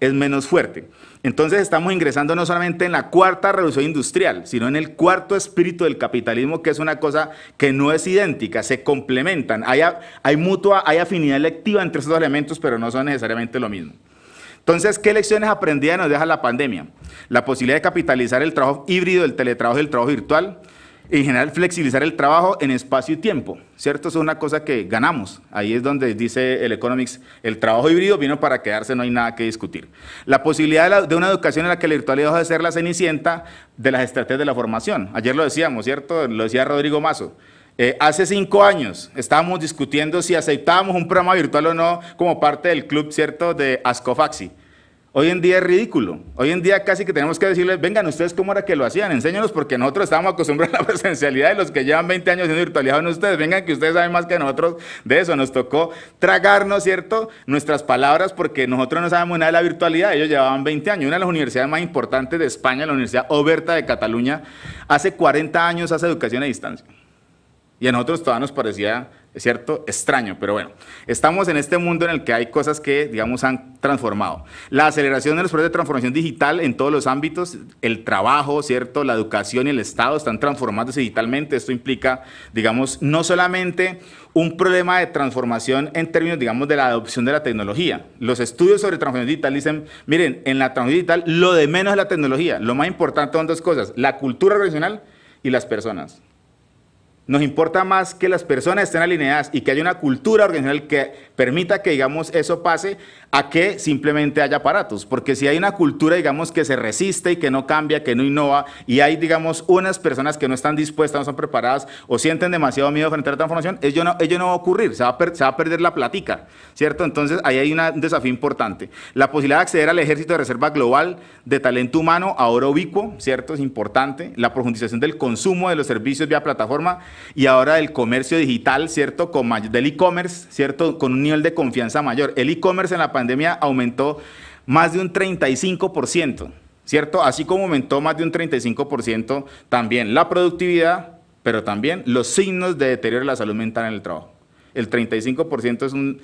es menos fuerte. Entonces estamos ingresando no solamente en la cuarta revolución industrial, sino en el cuarto espíritu del capitalismo, que es una cosa que no es idéntica, se complementan, hay, hay mutua, hay afinidad electiva entre esos elementos, pero no son necesariamente lo mismo. Entonces, ¿qué lecciones aprendidas nos deja la pandemia? La posibilidad de capitalizar el trabajo híbrido, el teletrabajo y el trabajo virtual, en general flexibilizar el trabajo en espacio y tiempo, ¿cierto? es una cosa que ganamos. Ahí es donde dice el Economics, el trabajo híbrido vino para quedarse, no hay nada que discutir. La posibilidad de, una educación en la que la virtualidad deja de ser la cenicienta de las estrategias de la formación. Ayer lo decíamos, ¿cierto? Lo decía Rodrigo Mazo. Eh, hace cinco años estábamos discutiendo si aceptábamos un programa virtual o no como parte del club, ¿cierto?, de Ascofaxi. Hoy en día es ridículo. Hoy en día casi que tenemos que decirles, vengan ustedes cómo era que lo hacían, enséñanos porque nosotros estábamos acostumbrados a la presencialidad de los que llevan 20 años en virtualidad no ustedes, vengan que ustedes saben más que nosotros de eso. Nos tocó tragarnos, ¿cierto? Nuestras palabras porque nosotros no sabemos nada de la virtualidad, ellos llevaban 20 años. Una de las universidades más importantes de España, la Universidad Oberta de Cataluña, hace 40 años hace educación a distancia. Y a nosotros todavía nos parecía ¿Es cierto? Extraño, pero bueno, estamos en este mundo en el que hay cosas que, digamos, han transformado. La aceleración de los procesos de transformación digital en todos los ámbitos, el trabajo, ¿cierto? La educación y el Estado están transformándose digitalmente. Esto implica, digamos, no solamente un problema de transformación en términos, digamos, de la adopción de la tecnología. Los estudios sobre transformación digital dicen, miren, en la transformación digital lo de menos es la tecnología, lo más importante son dos cosas, la cultura organizacional y las personas. Nos importa más que las personas estén alineadas y que haya una cultura organizacional que permita que, digamos, eso pase a que simplemente haya aparatos. Porque si hay una cultura, digamos, que se resiste y que no cambia, que no innova, y hay, digamos, unas personas que no están dispuestas, no son preparadas o sienten demasiado miedo frente a la transformación, ello no, va a ocurrir, se va a, perder la platica, ¿cierto? Entonces, ahí hay un desafío importante. La posibilidad de acceder al ejército de reserva global de talento humano, ahora ubicuo, ¿cierto? Es importante. La profundización del consumo de los servicios vía plataforma y ahora el comercio digital, ¿cierto? Con del e-commerce, ¿cierto? Con un nivel de confianza mayor. El e-commerce en la pandemia aumentó más de un 35%, ¿cierto? Así como aumentó más de un 35% también la productividad, pero también los signos de deterioro de la salud mental en el trabajo. El 35% es un,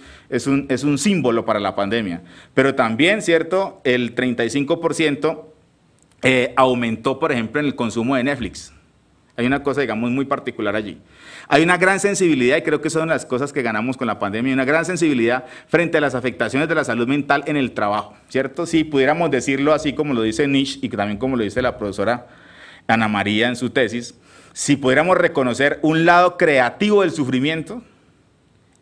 es, un, símbolo para la pandemia, pero también, ¿cierto? El 35% eh, aumentó, por ejemplo, en el consumo de Netflix. Hay una cosa, digamos, muy particular allí. Hay una gran sensibilidad, y creo que son las cosas que ganamos con la pandemia, una gran sensibilidad frente a las afectaciones de la salud mental en el trabajo, ¿cierto? Si pudiéramos decirlo así como lo dice Nish y también como lo dice la profesora Ana María en su tesis, si pudiéramos reconocer un lado creativo del sufrimiento,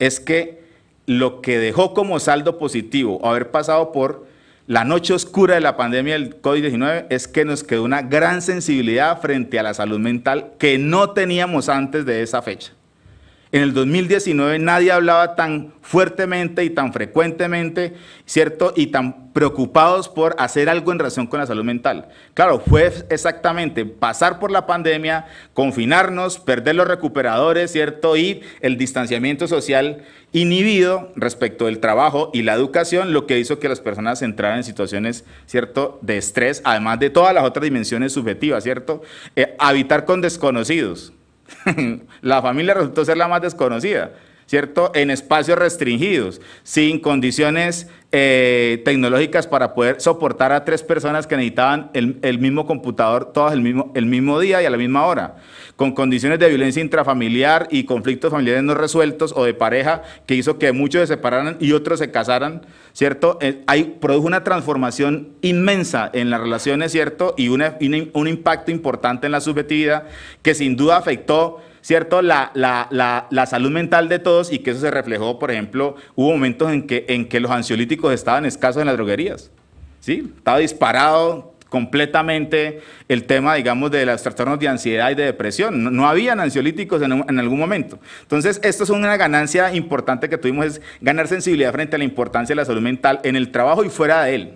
es que lo que dejó como saldo positivo haber pasado por la noche oscura de la pandemia del COVID-19 es que nos quedó una gran sensibilidad frente a la salud mental que no teníamos antes de esa fecha. En el 2019 nadie hablaba tan fuertemente y tan frecuentemente, ¿cierto? Y tan preocupados por hacer algo en relación con la salud mental. Claro, fue exactamente pasar por la pandemia, confinarnos, perder los recuperadores, ¿cierto? Y el distanciamiento social inhibido respecto del trabajo y la educación, lo que hizo que las personas entraran en situaciones, ¿cierto?, de estrés, además de todas las otras dimensiones subjetivas, ¿cierto? Eh, habitar con desconocidos la familia resultó ser la más desconocida. ¿cierto? En espacios restringidos, sin condiciones eh, tecnológicas para poder soportar a tres personas que necesitaban el, mismo computador todos el mismo, el mismo día y a la misma hora, con condiciones de violencia intrafamiliar y conflictos familiares no resueltos o de pareja que hizo que muchos se separaran y otros se casaran, ¿cierto? hay, eh, produjo una transformación inmensa en las relaciones, ¿cierto? Y una, un impacto importante en la subjetividad que sin duda afectó ¿cierto? La, salud mental de todos y que eso se reflejó, por ejemplo, hubo momentos en que, en que los ansiolíticos estaban escasos en las droguerías, ¿sí? Estaba disparado completamente el tema, digamos, de los trastornos de ansiedad y de depresión. No, habían ansiolíticos en, en, algún momento. Entonces, esto es una ganancia importante que tuvimos, es ganar sensibilidad frente a la importancia de la salud mental en el trabajo y fuera de él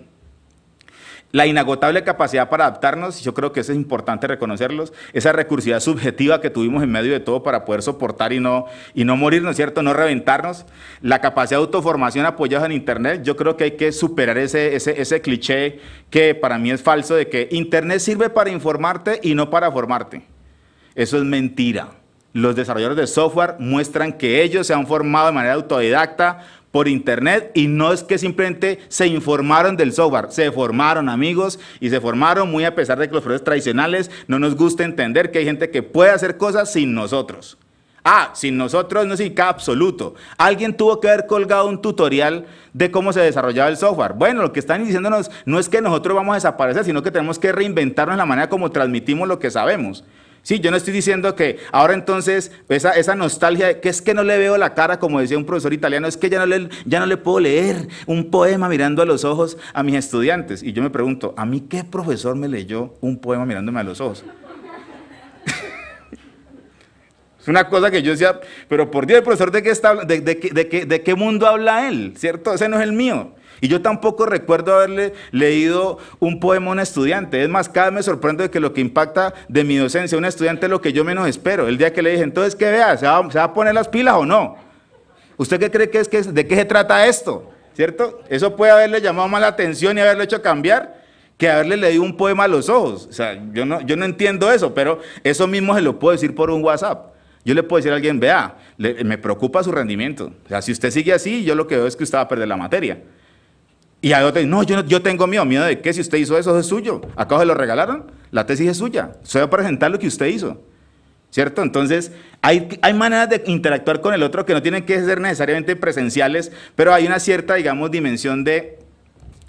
la inagotable capacidad para adaptarnos, yo creo que eso es importante reconocerlos, esa recursividad subjetiva que tuvimos en medio de todo para poder soportar y no, y no morirnos, ¿cierto? No reventarnos, la capacidad de autoformación apoyada en Internet, yo creo que hay que superar ese, ese, ese cliché que para mí es falso de que Internet sirve para informarte y no para formarte. Eso es mentira. Los desarrolladores de software muestran que ellos se han formado de manera autodidacta por internet y no es que simplemente se informaron del software, se formaron amigos y se formaron muy a pesar de que los profesores tradicionales no nos gusta entender que hay gente que puede hacer cosas sin nosotros. Ah, sin nosotros no significa absoluto. Alguien tuvo que haber colgado un tutorial de cómo se desarrollaba el software. Bueno, lo que están diciéndonos no es que nosotros vamos a desaparecer, sino que tenemos que reinventarnos la manera como transmitimos lo que sabemos. Sí, yo no estoy diciendo que ahora entonces esa, nostalgia de que es que no le veo la cara, como decía un profesor italiano, es que ya no, le, ya no le puedo leer un poema mirando a los ojos a mis estudiantes. Y yo me pregunto, ¿a mí qué profesor me leyó un poema mirándome a los ojos? Es una cosa que yo decía, pero por Dios, el profesor, ¿de qué, está, de, de, qué mundo habla él? ¿Cierto? Ese no es el mío. Y yo tampoco recuerdo haberle leído un poema a un estudiante. Es más, cada vez me sorprende de que lo que impacta de mi docencia a un estudiante es lo que yo menos espero. El día que le dije, entonces, ¿qué vea? ¿Se va, a poner las pilas o no? ¿Usted qué cree que es? ¿De qué se trata esto? ¿Cierto? Eso puede haberle llamado más la atención y haberle hecho cambiar que haberle leído un poema a los ojos. O sea, yo no, yo no entiendo eso, pero eso mismo se lo puedo decir por un WhatsApp. Yo le puedo decir a alguien, vea, me preocupa su rendimiento. O sea, si usted sigue así, yo lo que veo es que usted va a perder la materia. Y hay dice, no, yo, yo tengo miedo. ¿Miedo de qué? Si usted hizo eso, es suyo. Acabo de lo regalaron? La tesis es suya. Soy a presentar lo que usted hizo. ¿Cierto? Entonces, hay, hay maneras de interactuar con el otro que no tienen que ser necesariamente presenciales, pero hay una cierta, digamos, dimensión de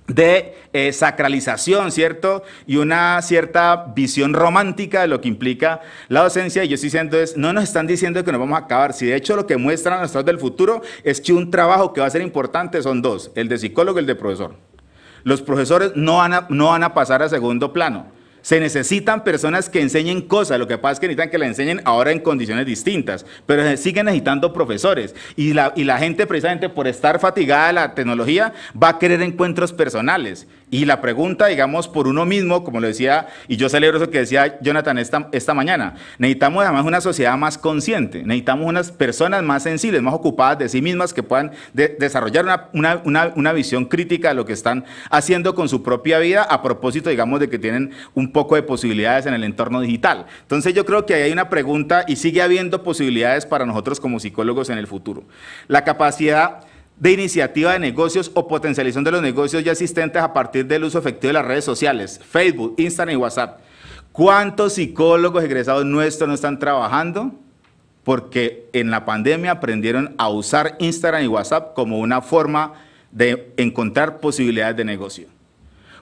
de eh, sacralización, ¿cierto? Y una cierta visión romántica de lo que implica la docencia. Y yo estoy diciendo es, no nos están diciendo que nos vamos a acabar. Si de hecho lo que muestran los estados del futuro es que un trabajo que va a ser importante son dos, el de psicólogo y el de profesor. Los profesores no van no van a pasar a segundo plano. Se necesitan personas que enseñen cosas, lo que pasa es que necesitan que las enseñen ahora en condiciones distintas, pero se siguen necesitando profesores y la, y la gente precisamente por estar fatigada de la tecnología va a querer encuentros personales. Y la pregunta, digamos, por uno mismo, como lo decía, y yo celebro eso que decía Jonathan esta, esta mañana, necesitamos además una sociedad más consciente, necesitamos unas personas más sensibles, más ocupadas de sí mismas, que puedan desarrollar una, una, visión crítica de lo que están haciendo con su propia vida a propósito, digamos, de que tienen un poco de posibilidades en el entorno digital. Entonces yo creo que ahí hay una pregunta y sigue habiendo posibilidades para nosotros como psicólogos en el futuro. La capacidad de iniciativa de negocios o potencialización de los negocios ya existentes a partir del uso efectivo de las redes sociales, Facebook, Instagram y WhatsApp. ¿Cuántos psicólogos egresados nuestros no están trabajando? Porque en la pandemia aprendieron a usar Instagram y WhatsApp como una forma de encontrar posibilidades de negocio,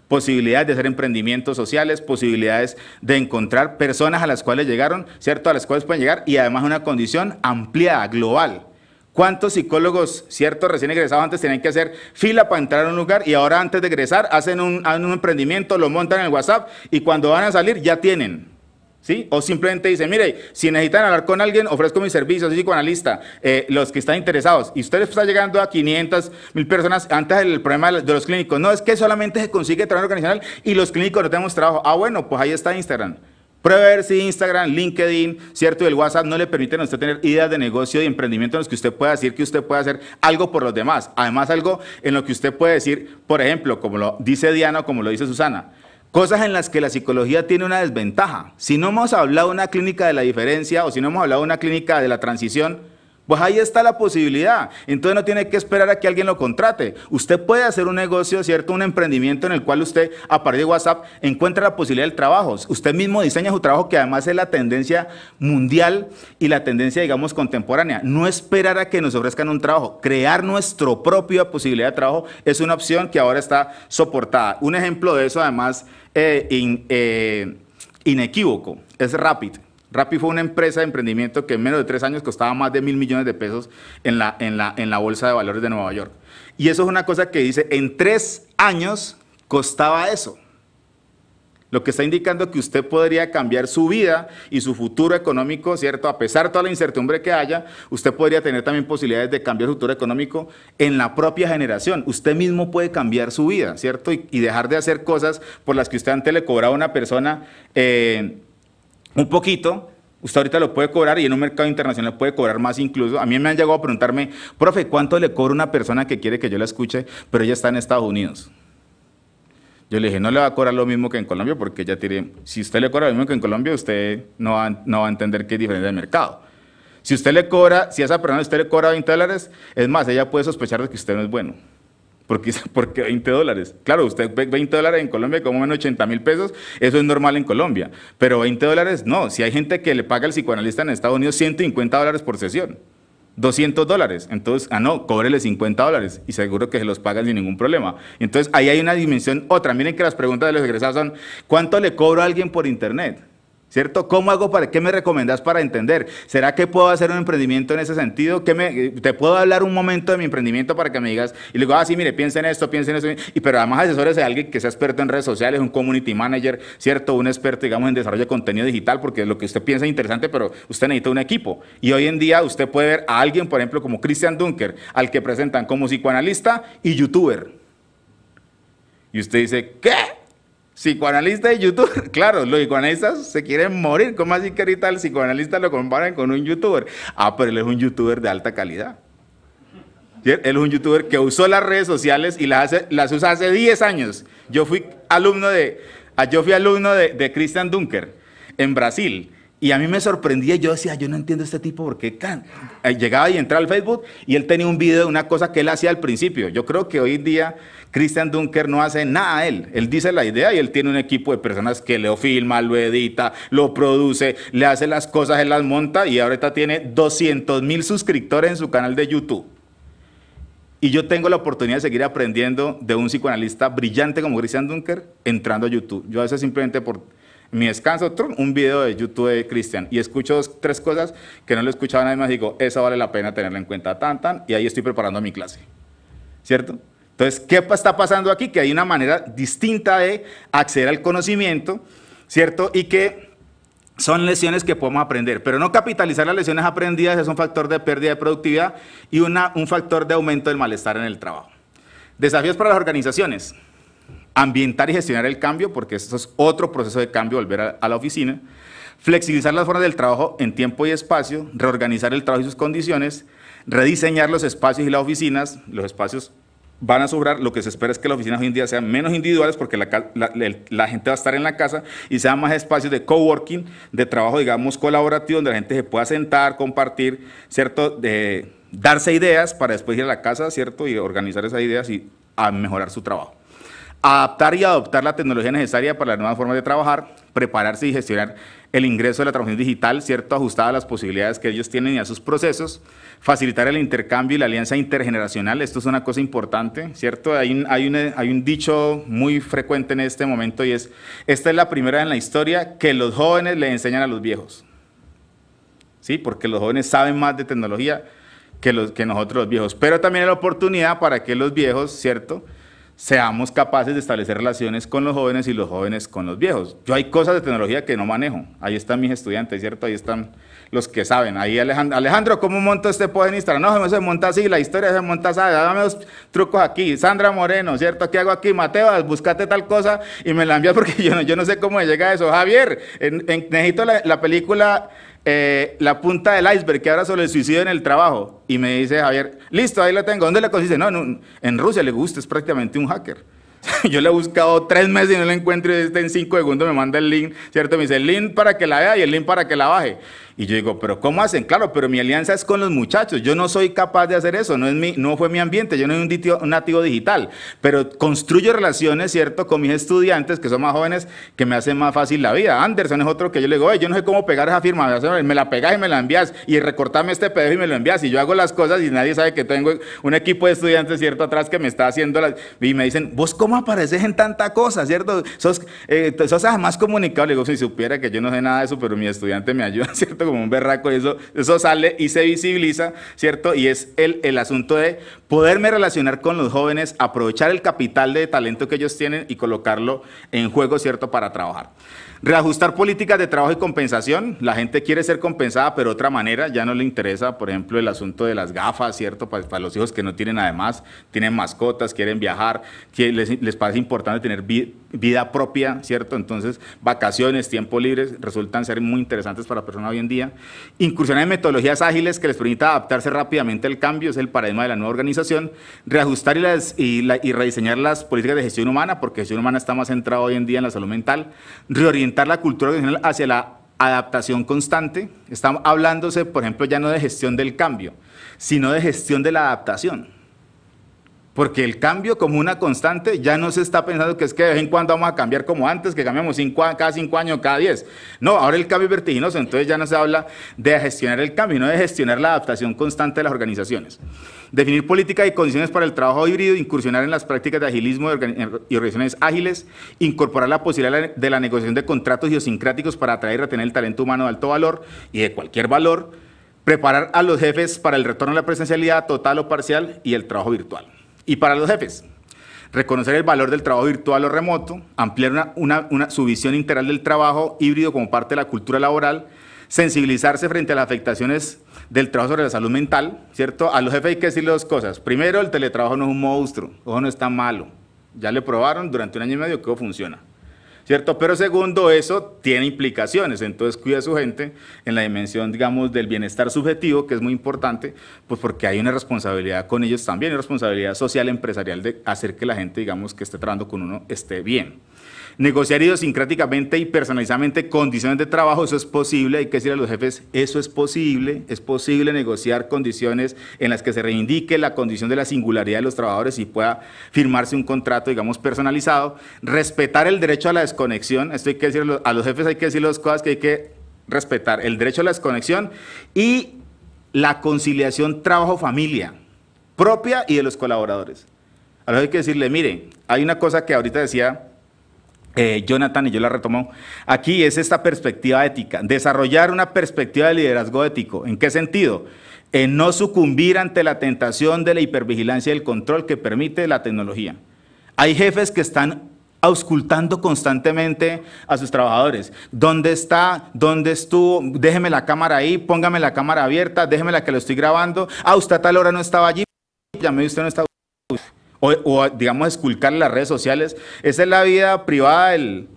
posibilidades de hacer emprendimientos sociales, posibilidades de encontrar personas a las cuales llegaron, ¿cierto? A las cuales pueden llegar y además una condición ampliada, global ¿Cuántos psicólogos, cierto, recién egresados antes tenían que hacer fila para entrar a un lugar y ahora antes de egresar hacen un, emprendimiento, lo montan en el WhatsApp y cuando van a salir ya tienen? ¿Sí? O simplemente dicen, mire, si necesitan hablar con alguien, ofrezco mis servicios, soy psicoanalista, eh, los que están interesados. Y ustedes están llegando a 500 mil personas antes del problema de los clínicos. No, es que solamente se consigue trabajo organizacional y los clínicos no tenemos trabajo. Ah, bueno, pues ahí está Instagram. Pruebe a ver si Instagram, LinkedIn, ¿cierto? Y el WhatsApp no le permiten a usted tener ideas de negocio y emprendimiento en los que usted pueda decir que usted puede hacer algo por los demás. Además, algo en lo que usted puede decir, por ejemplo, como lo dice Diana o como lo dice Susana, cosas en las que la psicología tiene una desventaja. Si no hemos hablado de una clínica de la diferencia o si no hemos hablado de una clínica de la transición, pues ahí está la posibilidad. Entonces no tiene que esperar a que alguien lo contrate. Usted puede hacer un negocio, ¿cierto? Un emprendimiento en el cual usted, a partir de WhatsApp, encuentra la posibilidad del trabajo. Usted mismo diseña su trabajo, que además es la tendencia mundial y la tendencia, digamos, contemporánea. No esperar a que nos ofrezcan un trabajo. Crear nuestra propia posibilidad de trabajo es una opción que ahora está soportada. Un ejemplo de eso, además, eh, eh, inequívoco, es Rapid. Rappi fue una empresa de emprendimiento que en menos de tres años costaba más de mil millones de pesos en la, en, la, en la Bolsa de Valores de Nueva York. Y eso es una cosa que dice, en tres años costaba eso. Lo que está indicando que usted podría cambiar su vida y su futuro económico, ¿cierto? A pesar de toda la incertidumbre que haya, usted podría tener también posibilidades de cambiar su futuro económico en la propia generación. Usted mismo puede cambiar su vida, ¿cierto? Y, dejar de hacer cosas por las que usted antes le cobraba a una persona. Eh, un poquito, usted ahorita lo puede cobrar y en un mercado internacional puede cobrar más incluso. A mí me han llegado a preguntarme, profe, ¿cuánto le cobra una persona que quiere que yo la escuche, pero ella está en Estados Unidos? Yo le dije, no le va a cobrar lo mismo que en Colombia porque ella tiene, si usted le cobra lo mismo que en Colombia, usted no va, no va a entender qué es diferente del mercado. Si usted le cobra, si a esa persona usted le cobra 20 dólares, es más, ella puede sospechar de que usted no es bueno. Porque, porque 20 dólares. Claro, usted ve 20 dólares en Colombia como menos 80 mil pesos, eso es normal en Colombia. Pero 20 dólares no. Si hay gente que le paga al psicoanalista en Estados Unidos 150 dólares por sesión, 200 dólares. Entonces, ah, no, cóbrele 50 dólares y seguro que se los paga sin ningún problema. Entonces, ahí hay una dimensión otra. Miren que las preguntas de los egresados son: ¿cuánto le cobro a alguien por Internet? ¿cierto? ¿Cómo hago para qué me recomendás para entender? ¿Será que puedo hacer un emprendimiento en ese sentido? ¿Qué ¿Te puedo hablar un momento de mi emprendimiento para que me digas? Y luego, digo, ah, sí, mire, piensa en esto, piensa en eso. Y, pero además asesores de alguien que sea experto en redes sociales, un community manager, ¿cierto? Un experto, digamos, en desarrollo de contenido digital, porque lo que usted piensa es interesante, pero usted necesita un equipo. Y hoy en día usted puede ver a alguien, por ejemplo, como Christian Dunker, al que presentan como psicoanalista y youtuber. Y usted dice, ¿qué? psicoanalista y YouTube, Claro, los psicoanalistas se quieren morir. ¿Cómo así que ahorita el psicoanalista lo comparan con un youtuber? Ah, pero él es un youtuber de alta calidad. Él es un youtuber que usó las redes sociales y las, las usa hace 10 años. Ah, yo fui alumno de, de Christian Dunker en Brasil. Y a mí me sorprendía, yo decía, ah, yo no entiendo a este tipo porque eh, llegaba y entraba al Facebook y él tenía un video de una cosa que él hacía al principio. Yo creo que hoy en día Christian Dunker no hace nada a él. Él dice la idea y él tiene un equipo de personas que lo filma, lo edita, lo produce, le hace las cosas, él las monta y ahorita tiene 200 mil suscriptores en su canal de YouTube. Y yo tengo la oportunidad de seguir aprendiendo de un psicoanalista brillante como Christian Dunker entrando a YouTube. Yo a veces simplemente por mi descanso, un video de YouTube de Cristian y escucho tres cosas que no le escuchaba nadie más. Digo, eso vale la pena tenerla en cuenta, tan, tan, y ahí estoy preparando mi clase. ¿Cierto? Entonces, ¿qué está pasando aquí? Que hay una manera distinta de acceder al conocimiento, ¿cierto? Y que son lesiones que podemos aprender, pero no capitalizar las lesiones aprendidas es un factor de pérdida de productividad y una, un factor de aumento del malestar en el trabajo. Desafíos para las organizaciones ambientar y gestionar el cambio, porque eso es otro proceso de cambio, volver a, la oficina, flexibilizar las formas del trabajo en tiempo y espacio, reorganizar el trabajo y sus condiciones, rediseñar los espacios y las oficinas, los espacios van a sobrar, lo que se espera es que las oficinas hoy en día sean menos individuales porque la, gente va a estar en la casa y sean más espacios de coworking, de trabajo, digamos, colaborativo, donde la gente se pueda sentar, compartir, ¿cierto? darse ideas para después ir a la casa, ¿cierto? Y organizar esas ideas y a mejorar su trabajo adaptar y adoptar la tecnología necesaria para las nuevas formas de trabajar, prepararse y gestionar el ingreso de la transformación digital, cierto, ajustada a las posibilidades que ellos tienen y a sus procesos, facilitar el intercambio y la alianza intergeneracional, esto es una cosa importante, cierto, hay un, hay hay un dicho muy frecuente en este momento y es, esta es la primera en la historia que los jóvenes le enseñan a los viejos, ¿sí? Porque los jóvenes saben más de tecnología que, los, que nosotros los viejos, pero también es la oportunidad para que los viejos, cierto, seamos capaces de establecer relaciones con los jóvenes y los jóvenes con los viejos. Yo hay cosas de tecnología que no manejo. Ahí están mis estudiantes, ¿cierto? Ahí están los que saben. Ahí Alejandro, Alejandro ¿cómo monto este post en Instagram? No, se monta así, la historia se monta así, dame los trucos aquí. Sandra Moreno, ¿cierto? ¿Qué hago aquí? Mateo, búscate tal cosa y me la envías porque yo no, sé cómo llega eso. Javier, en, necesito la película eh, la punta del iceberg que habla sobre el suicidio en el trabajo. Y me dice Javier, listo, ahí la tengo. ¿Dónde la consiste? No, en Rusia le gusta, es prácticamente un hacker. Yo le he buscado tres meses y no la encuentro y este en cinco segundos me manda el link, ¿cierto? Me dice el link para que la vea y el link para que la baje. Y yo digo, pero ¿cómo hacen? Claro, pero mi alianza es con los muchachos. Yo no soy capaz de hacer eso. No, es mi, no fue mi ambiente. Yo no soy un, nativo digital. Pero construyo relaciones, ¿cierto? Con mis estudiantes que son más jóvenes que me hacen más fácil la vida. Anderson es otro que yo le digo, oye, yo no sé cómo pegar esa firma. Me la pegas y me la envías. Y recortame este pedo y me lo envías. Y yo hago las cosas y nadie sabe que tengo un equipo de estudiantes, ¿cierto? Atrás que me está haciendo las... Y me dicen, ¿vos cómo apareces en tanta cosa, ¿cierto? Sos, eh, sos comunicado. Le digo, si supiera que yo no sé nada de eso, pero mi estudiante me ayuda, ¿cierto? Como un berraco y eso, eso sale y se visibiliza, ¿cierto? Y es el, el asunto de poderme relacionar con los jóvenes, aprovechar el capital de talento que ellos tienen y colocarlo en juego, ¿cierto? Para trabajar. Reajustar políticas de trabajo y compensación. La gente quiere ser compensada, pero de otra manera. Ya no le interesa, por ejemplo, el asunto de las gafas, ¿cierto? Para, los hijos que no tienen además, tienen mascotas, quieren viajar, les, parece importante tener vida propia, ¿cierto? Entonces, vacaciones, tiempo libre, resultan ser muy interesantes para la persona hoy en día. Incursionar en metodologías ágiles que les permita adaptarse rápidamente al cambio, es el paradigma de la nueva organización. Reajustar y, rediseñar las políticas de gestión humana, porque gestión humana está más centrada hoy en día en la salud mental. Reorientar la cultura organizacional hacia la adaptación constante. Estamos hablándose, por ejemplo, ya no de gestión del cambio, sino de gestión de la adaptación. Porque el cambio como una constante ya no se está pensando que es que de vez en cuando vamos a cambiar como antes, que cambiamos cinco, cada cinco años, cada diez. No, ahora el cambio es vertiginoso, entonces ya no se habla de gestionar el cambio, no de gestionar la adaptación constante de las organizaciones. Definir políticas y condiciones para el trabajo híbrido, incursionar en las prácticas de agilismo y organizaciones ágiles, incorporar la posibilidad de la negociación de contratos idiosincráticos para atraer y retener el talento humano de alto valor y de cualquier valor, preparar a los jefes para el retorno a la presencialidad total o parcial y el trabajo virtual. Y para los jefes, reconocer el valor del trabajo virtual o remoto, ampliar una, su visión integral del trabajo híbrido como parte de la cultura laboral, sensibilizarse frente a las afectaciones del trabajo sobre la salud mental, ¿cierto? A los jefes hay que decirle dos cosas. Primero, el teletrabajo no es un monstruo, ojo, no está malo. Ya le probaron durante un año y medio que funciona. ¿cierto? Pero segundo, eso tiene implicaciones, entonces cuida a su gente en la dimensión, digamos, del bienestar subjetivo, que es muy importante, pues porque hay una responsabilidad con ellos también, una responsabilidad social, empresarial de hacer que la gente, digamos, que esté trabajando con uno esté bien. Negociar idiosincráticamente y personalizadamente condiciones de trabajo, eso es posible, hay que decirle a los jefes, eso es posible, es posible negociar condiciones en las que se reindique la condición de la singularidad de los trabajadores y pueda firmarse un contrato, digamos, personalizado. Respetar el derecho a la desconexión, esto hay que a los jefes hay que decir dos cosas que hay que respetar, el derecho a la desconexión y la conciliación trabajo-familia propia y de los colaboradores. A Ahora hay que decirle, mire, hay una cosa que ahorita decía eh, Jonathan y yo la retomo aquí, es esta perspectiva ética, desarrollar una perspectiva de liderazgo ético. ¿En qué sentido? En no sucumbir ante la tentación de la hipervigilancia y el control que permite la tecnología. Hay jefes que están auscultando constantemente a sus trabajadores. ¿Dónde está? ¿Dónde estuvo? Déjeme la cámara ahí, póngame la cámara abierta, déjeme la que lo estoy grabando. Ah, usted a tal hora no estaba allí, ya llamé usted no estaba o, digamos, esculcar las redes sociales. Esa es la vida privada del,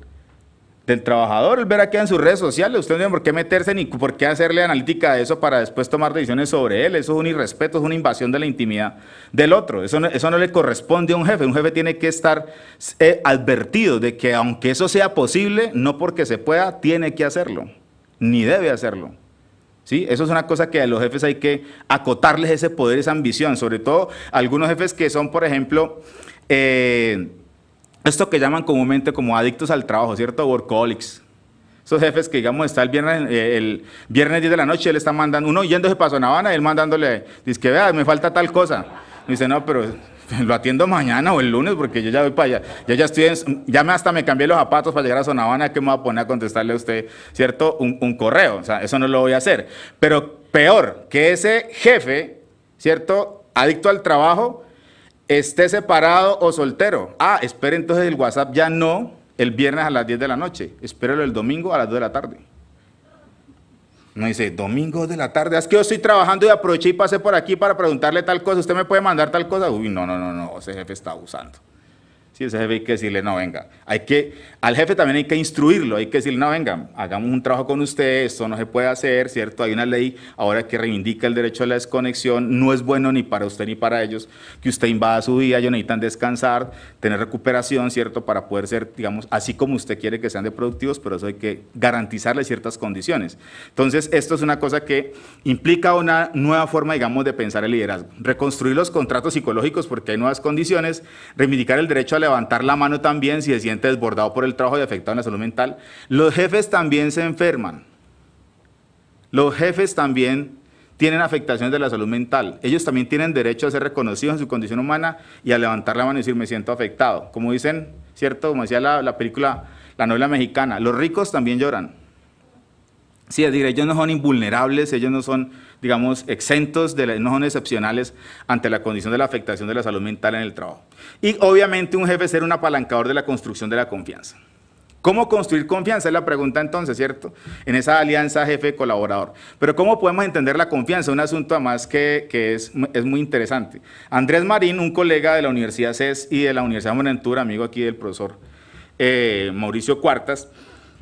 del trabajador. el ver qué en sus redes sociales. Usted no tiene por qué meterse ni por qué hacerle analítica de eso para después tomar decisiones sobre él. Eso es un irrespeto, es una invasión de la intimidad del otro. Eso no, eso no le corresponde a un jefe. Un jefe tiene que estar eh, advertido de que aunque eso sea posible, no porque se pueda, tiene que hacerlo, ni debe hacerlo. Eso es una cosa que a los jefes hay que acotarles ese poder, esa ambición, sobre todo algunos jefes que son, por ejemplo, eh, esto que llaman comúnmente como adictos al trabajo, ¿cierto? Workaholics. Esos jefes que, digamos, está el viernes, 10 eh, de la noche, él está mandando, uno yéndose para Habana, él mandándole, dice que vea, me falta tal cosa. dice, no, pero lo atiendo mañana o el lunes porque yo ya voy para allá. ya estoy, ya me hasta me cambié los zapatos para llegar a Sonavana, que me voy a poner a contestarle a usted, ¿cierto? Un, un, correo, o sea, eso no lo voy a hacer. Pero peor, que ese jefe, ¿cierto? Adicto al trabajo, esté separado o soltero. Ah, espere entonces el WhatsApp ya no el viernes a las 10 de la noche, espérelo el domingo a las 2 de la tarde. No dice, domingo de la tarde, es que yo estoy trabajando y aproveché y pasé por aquí para preguntarle tal cosa, usted me puede mandar tal cosa. Uy, no, no, no, no, ese jefe está abusando. Sí, ese jefe hay que decirle, no, venga, hay que, al jefe también hay que instruirlo, hay que decirle, no, venga, hagamos un trabajo con usted, esto no se puede hacer, ¿cierto? Hay una ley ahora que reivindica el derecho a la desconexión, no es bueno ni para usted ni para ellos que usted invada su vida, ellos necesitan descansar, tener recuperación, ¿cierto? Para poder ser, digamos, así como usted quiere que sean de productivos, pero eso hay que garantizarle ciertas condiciones. Entonces, esto es una cosa que implica una nueva forma, digamos, de pensar el liderazgo, reconstruir los contratos psicológicos porque hay nuevas condiciones, reivindicar el derecho a levantar la mano también si se siente desbordado por el el trabajo de afectado en la salud mental, los jefes también se enferman. Los jefes también tienen afectaciones de la salud mental. Ellos también tienen derecho a ser reconocidos en su condición humana y a levantar la mano y decir, me siento afectado. Como dicen, ¿cierto? Como decía la, la película, la novela mexicana, los ricos también lloran. Sí, es decir, ellos no son invulnerables, ellos no son digamos, exentos de no son excepcionales ante la condición de la afectación de la salud mental en el trabajo. Y obviamente un jefe ser un apalancador de la construcción de la confianza. ¿Cómo construir confianza? Es la pregunta entonces, ¿cierto? En esa alianza jefe-colaborador. Pero ¿cómo podemos entender la confianza? Un asunto además que, es, muy interesante. Andrés Marín, un colega de la Universidad CES y de la Universidad de amigo aquí del profesor eh, Mauricio Cuartas,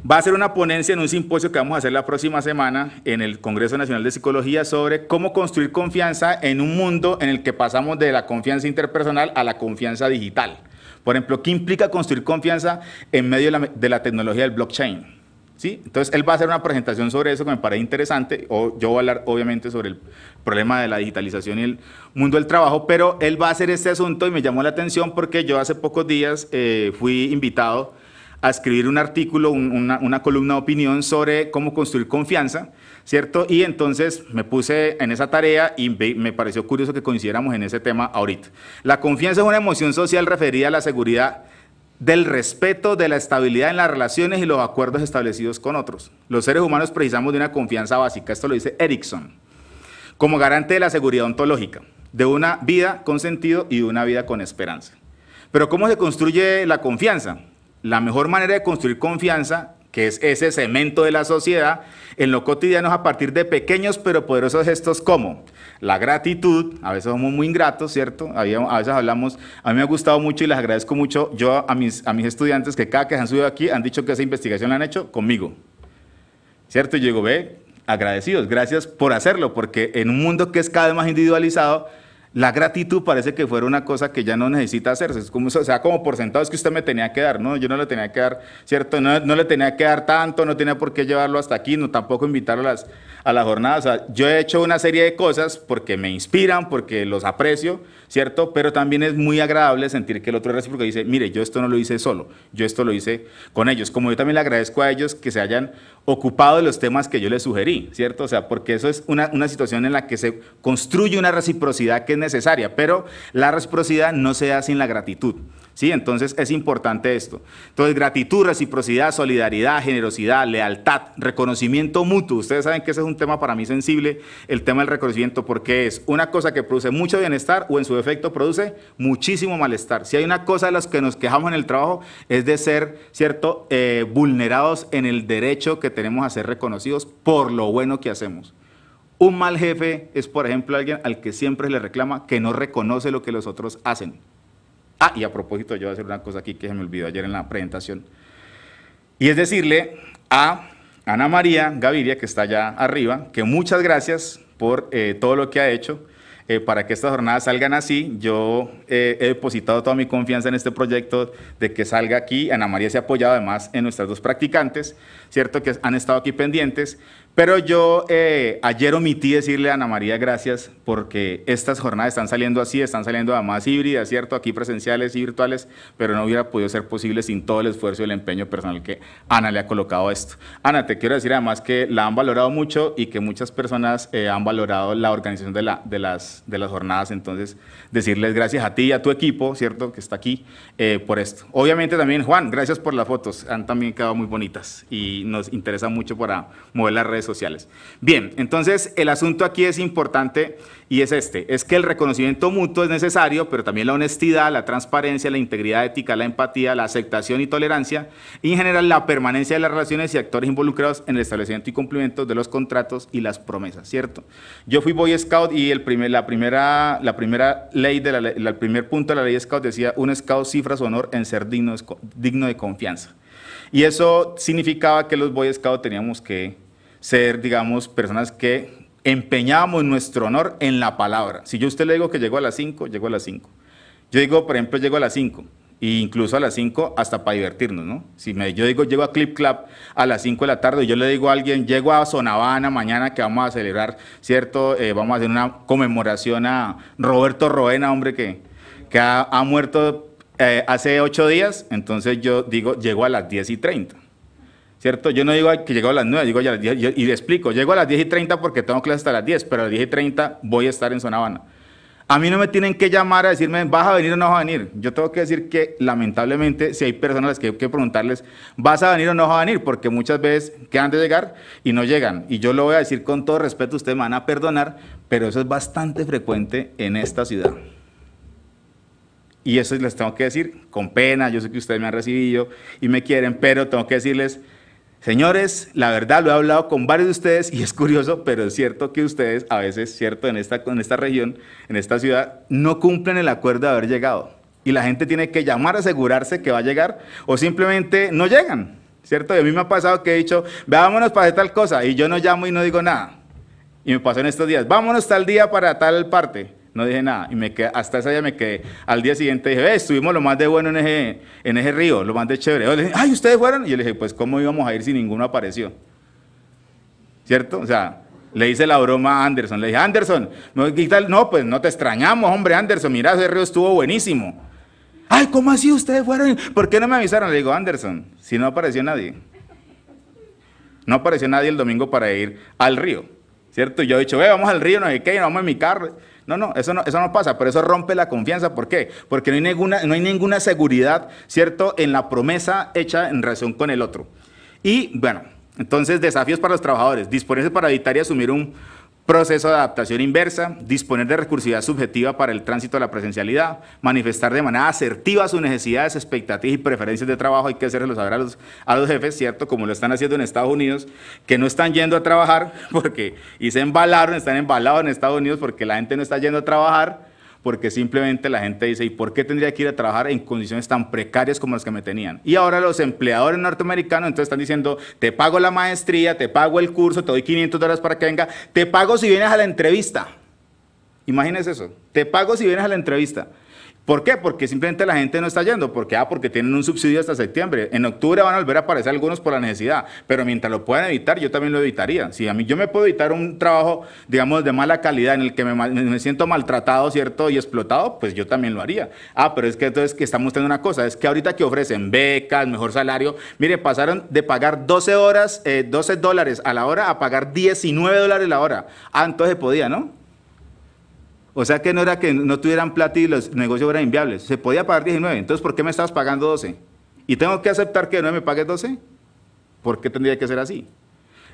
Va a ser una ponencia en un simposio que vamos a hacer la próxima semana en el Congreso Nacional de Psicología sobre cómo construir confianza en un mundo en el que pasamos de la confianza interpersonal a la confianza digital. Por ejemplo, ¿qué implica construir confianza en medio de la, tecnología del blockchain? ¿Sí? Entonces, él va a hacer una presentación sobre eso que me parece interesante. O yo voy a hablar, obviamente, sobre el problema de la digitalización y el mundo del trabajo, pero él va a hacer este asunto y me llamó la atención porque yo hace pocos días eh, fui invitado a escribir un artículo, una, columna de opinión sobre cómo construir confianza, ¿cierto? Y entonces me puse en esa tarea y me pareció curioso que coincidiéramos en ese tema ahorita. La confianza es una emoción social referida a la seguridad del respeto, de la estabilidad en las relaciones y los acuerdos establecidos con otros. Los seres humanos precisamos de una confianza básica, esto lo dice Erickson, como garante de la seguridad ontológica, de una vida con sentido y de una vida con esperanza. Pero ¿cómo se construye la confianza? la mejor manera de construir confianza, que es ese cemento de la sociedad, en lo cotidiano es a partir de pequeños pero poderosos gestos como la gratitud, a veces somos muy ingratos, ¿cierto? A veces hablamos, a mí me ha gustado mucho y les agradezco mucho yo a mis, a mis estudiantes que cada que han subido aquí han dicho que esa investigación la han hecho conmigo, ¿cierto? Y yo ve, agradecidos, gracias por hacerlo, porque en un mundo que es cada vez más individualizado, la gratitud parece que fuera una cosa que ya no necesita hacerse. Es como, o sea, como por sentado es que usted me tenía que dar, ¿no? Yo no le tenía que dar, ¿cierto? No, le tenía que dar tanto, no tenía por qué llevarlo hasta aquí, no tampoco invitarlo a, las, a la jornada. O sea, yo he hecho una serie de cosas porque me inspiran, porque los aprecio, ¿cierto? Pero también es muy agradable sentir que el otro es dice, mire, yo esto no lo hice solo, yo esto lo hice con ellos. Como yo también le agradezco a ellos que se hayan ocupado de los temas que yo les sugerí, ¿cierto? O sea, porque eso es una, una situación en la que se construye una reciprocidad que es necesaria, pero la reciprocidad no se da sin la gratitud. ¿sí? Entonces es importante esto. Entonces, gratitud, reciprocidad, solidaridad, generosidad, lealtad, reconocimiento mutuo. Ustedes saben que ese es un tema para mí sensible, el tema del reconocimiento, porque es una cosa que produce mucho bienestar o en su efecto produce muchísimo malestar. Si hay una cosa de las que nos quejamos en el trabajo es de ser, ¿cierto?, eh, vulnerados en el derecho que tenemos a ser reconocidos por lo bueno que hacemos. Un mal jefe es, por ejemplo, alguien al que siempre le reclama que no reconoce lo que los otros hacen. Ah, y a propósito, yo voy a hacer una cosa aquí que se me olvidó ayer en la presentación. Y es decirle a Ana María Gaviria, que está allá arriba, que muchas gracias por eh, todo lo que ha hecho. Eh, para que estas jornadas salgan así. Yo eh, he depositado toda mi confianza en este proyecto de que salga aquí. Ana María se ha apoyado además en nuestras dos practicantes, ¿cierto? Que han estado aquí pendientes. Pero yo eh, ayer omití decirle a Ana María gracias porque estas jornadas están saliendo así, están saliendo además híbridas, ¿cierto? Aquí presenciales y virtuales, pero no hubiera podido ser posible sin todo el esfuerzo y el empeño personal que Ana le ha colocado a esto. Ana, te quiero decir además que la han valorado mucho y que muchas personas eh, han valorado la organización de, la, de, las, de las jornadas, entonces decirles gracias a ti y a tu equipo, ¿cierto? Que está aquí eh, por esto. Obviamente también, Juan, gracias por las fotos, han también quedado muy bonitas y nos interesa mucho para mover las redes sociales. Bien, entonces el asunto aquí es importante y es este, es que el reconocimiento mutuo es necesario, pero también la honestidad, la transparencia, la integridad ética, la empatía, la aceptación y tolerancia, y en general la permanencia de las relaciones y actores involucrados en el establecimiento y cumplimiento de los contratos y las promesas, ¿cierto? Yo fui Boy Scout y el primer, la, primera, la primera ley, de el primer punto de la ley Scout decía, un Scout cifra su honor en ser digno, digno de confianza. Y eso significaba que los Boy Scouts teníamos que ser, digamos, personas que empeñamos nuestro honor en la palabra. Si yo a usted le digo que llego a las 5, llego a las 5. Yo digo, por ejemplo, llego a las 5, e incluso a las 5 hasta para divertirnos, ¿no? Si me, yo digo, llego a Clip Clap a las 5 de la tarde, yo le digo a alguien, llego a Sonavana mañana que vamos a celebrar, ¿cierto? Eh, vamos a hacer una conmemoración a Roberto Roena, hombre, que, que ha, muerto eh, hace 8 días, entonces yo digo, llego a las 10 y 30. ¿cierto? Yo no digo que llego a las 9, digo ya a las 10, y le explico, llego a las 10 y 30 porque tengo clase hasta las 10, pero a las 10 y 30 voy a estar en Zona Habana. A mí no me tienen que llamar a decirme, ¿vas a venir o no vas a venir? Yo tengo que decir que, lamentablemente, si hay personas a las que hay que preguntarles, ¿vas a venir o no vas a venir? Porque muchas veces quedan de llegar y no llegan. Y yo lo voy a decir con todo respeto, ustedes me van a perdonar, pero eso es bastante frecuente en esta ciudad. Y eso les tengo que decir con pena. Yo sé que ustedes me han recibido y me quieren, pero tengo que decirles, Señores, la verdad lo he hablado con varios de ustedes y es curioso, pero es cierto que ustedes a veces, cierto, en esta, en esta región, en esta ciudad, no cumplen el acuerdo de haber llegado. Y la gente tiene que llamar a asegurarse que va a llegar o simplemente no llegan, ¿cierto? a mí me ha pasado que he dicho, vámonos para tal cosa y yo no llamo y no digo nada. Y me pasó en estos días, vámonos tal día para tal parte. No dije nada. Y me quedé, hasta esa día me quedé. Al día siguiente dije, ve, estuvimos lo más de bueno en ese, en ese río, lo más de chévere. le dije, ay, ¿ustedes fueron? Y yo le dije, pues, ¿cómo íbamos a ir si ninguno apareció? ¿Cierto? O sea, le hice la broma a Anderson. Le dije, Anderson, no, pues no te extrañamos, hombre, Anderson. Mira, ese río estuvo buenísimo. Ay, ¿cómo así ustedes fueron? ¿Por qué no me avisaron? Le digo, Anderson, si no apareció nadie. No apareció nadie el domingo para ir al río. ¿Cierto? yo he dicho, ve, vamos al río, no sé qué, no vamos en mi carro. No, no, eso no, eso no pasa, pero eso rompe la confianza. ¿Por qué? Porque no hay ninguna, no hay ninguna seguridad, ¿cierto?, en la promesa hecha en relación con el otro. Y bueno, entonces desafíos para los trabajadores, disponerse para evitar y asumir un, Proceso de adaptación inversa, disponer de recursividad subjetiva para el tránsito a la presencialidad, manifestar de manera asertiva sus necesidades, expectativas y preferencias de trabajo, hay que hacerlo saber a los, a los jefes, ¿cierto? Como lo están haciendo en Estados Unidos, que no están yendo a trabajar porque, y se embalaron, están embalados en Estados Unidos porque la gente no está yendo a trabajar, porque simplemente la gente dice, ¿y por qué tendría que ir a trabajar en condiciones tan precarias como las que me tenían? Y ahora los empleadores norteamericanos entonces están diciendo, te pago la maestría, te pago el curso, te doy 500 dólares para que venga, te pago si vienes a la entrevista. Imagínense eso, te pago si vienes a la entrevista. ¿Por qué? Porque simplemente la gente no está yendo, porque ah, porque tienen un subsidio hasta septiembre. En octubre van a volver a aparecer algunos por la necesidad, pero mientras lo puedan evitar, yo también lo evitaría. Si a mí yo me puedo evitar un trabajo, digamos, de mala calidad en el que me, me siento maltratado, ¿cierto? Y explotado, pues yo también lo haría. Ah, pero es que entonces que estamos teniendo una cosa, es que ahorita que ofrecen becas, mejor salario, mire, pasaron de pagar 12 horas, 12 eh, dólares a la hora a pagar 19 dólares la hora. Ah, entonces podía, ¿no? O sea que no era que no tuvieran plata y los negocios eran inviables. Se podía pagar 19. Entonces, ¿por qué me estabas pagando 12? ¿Y tengo que aceptar que no me pagues 12? ¿Por qué tendría que ser así?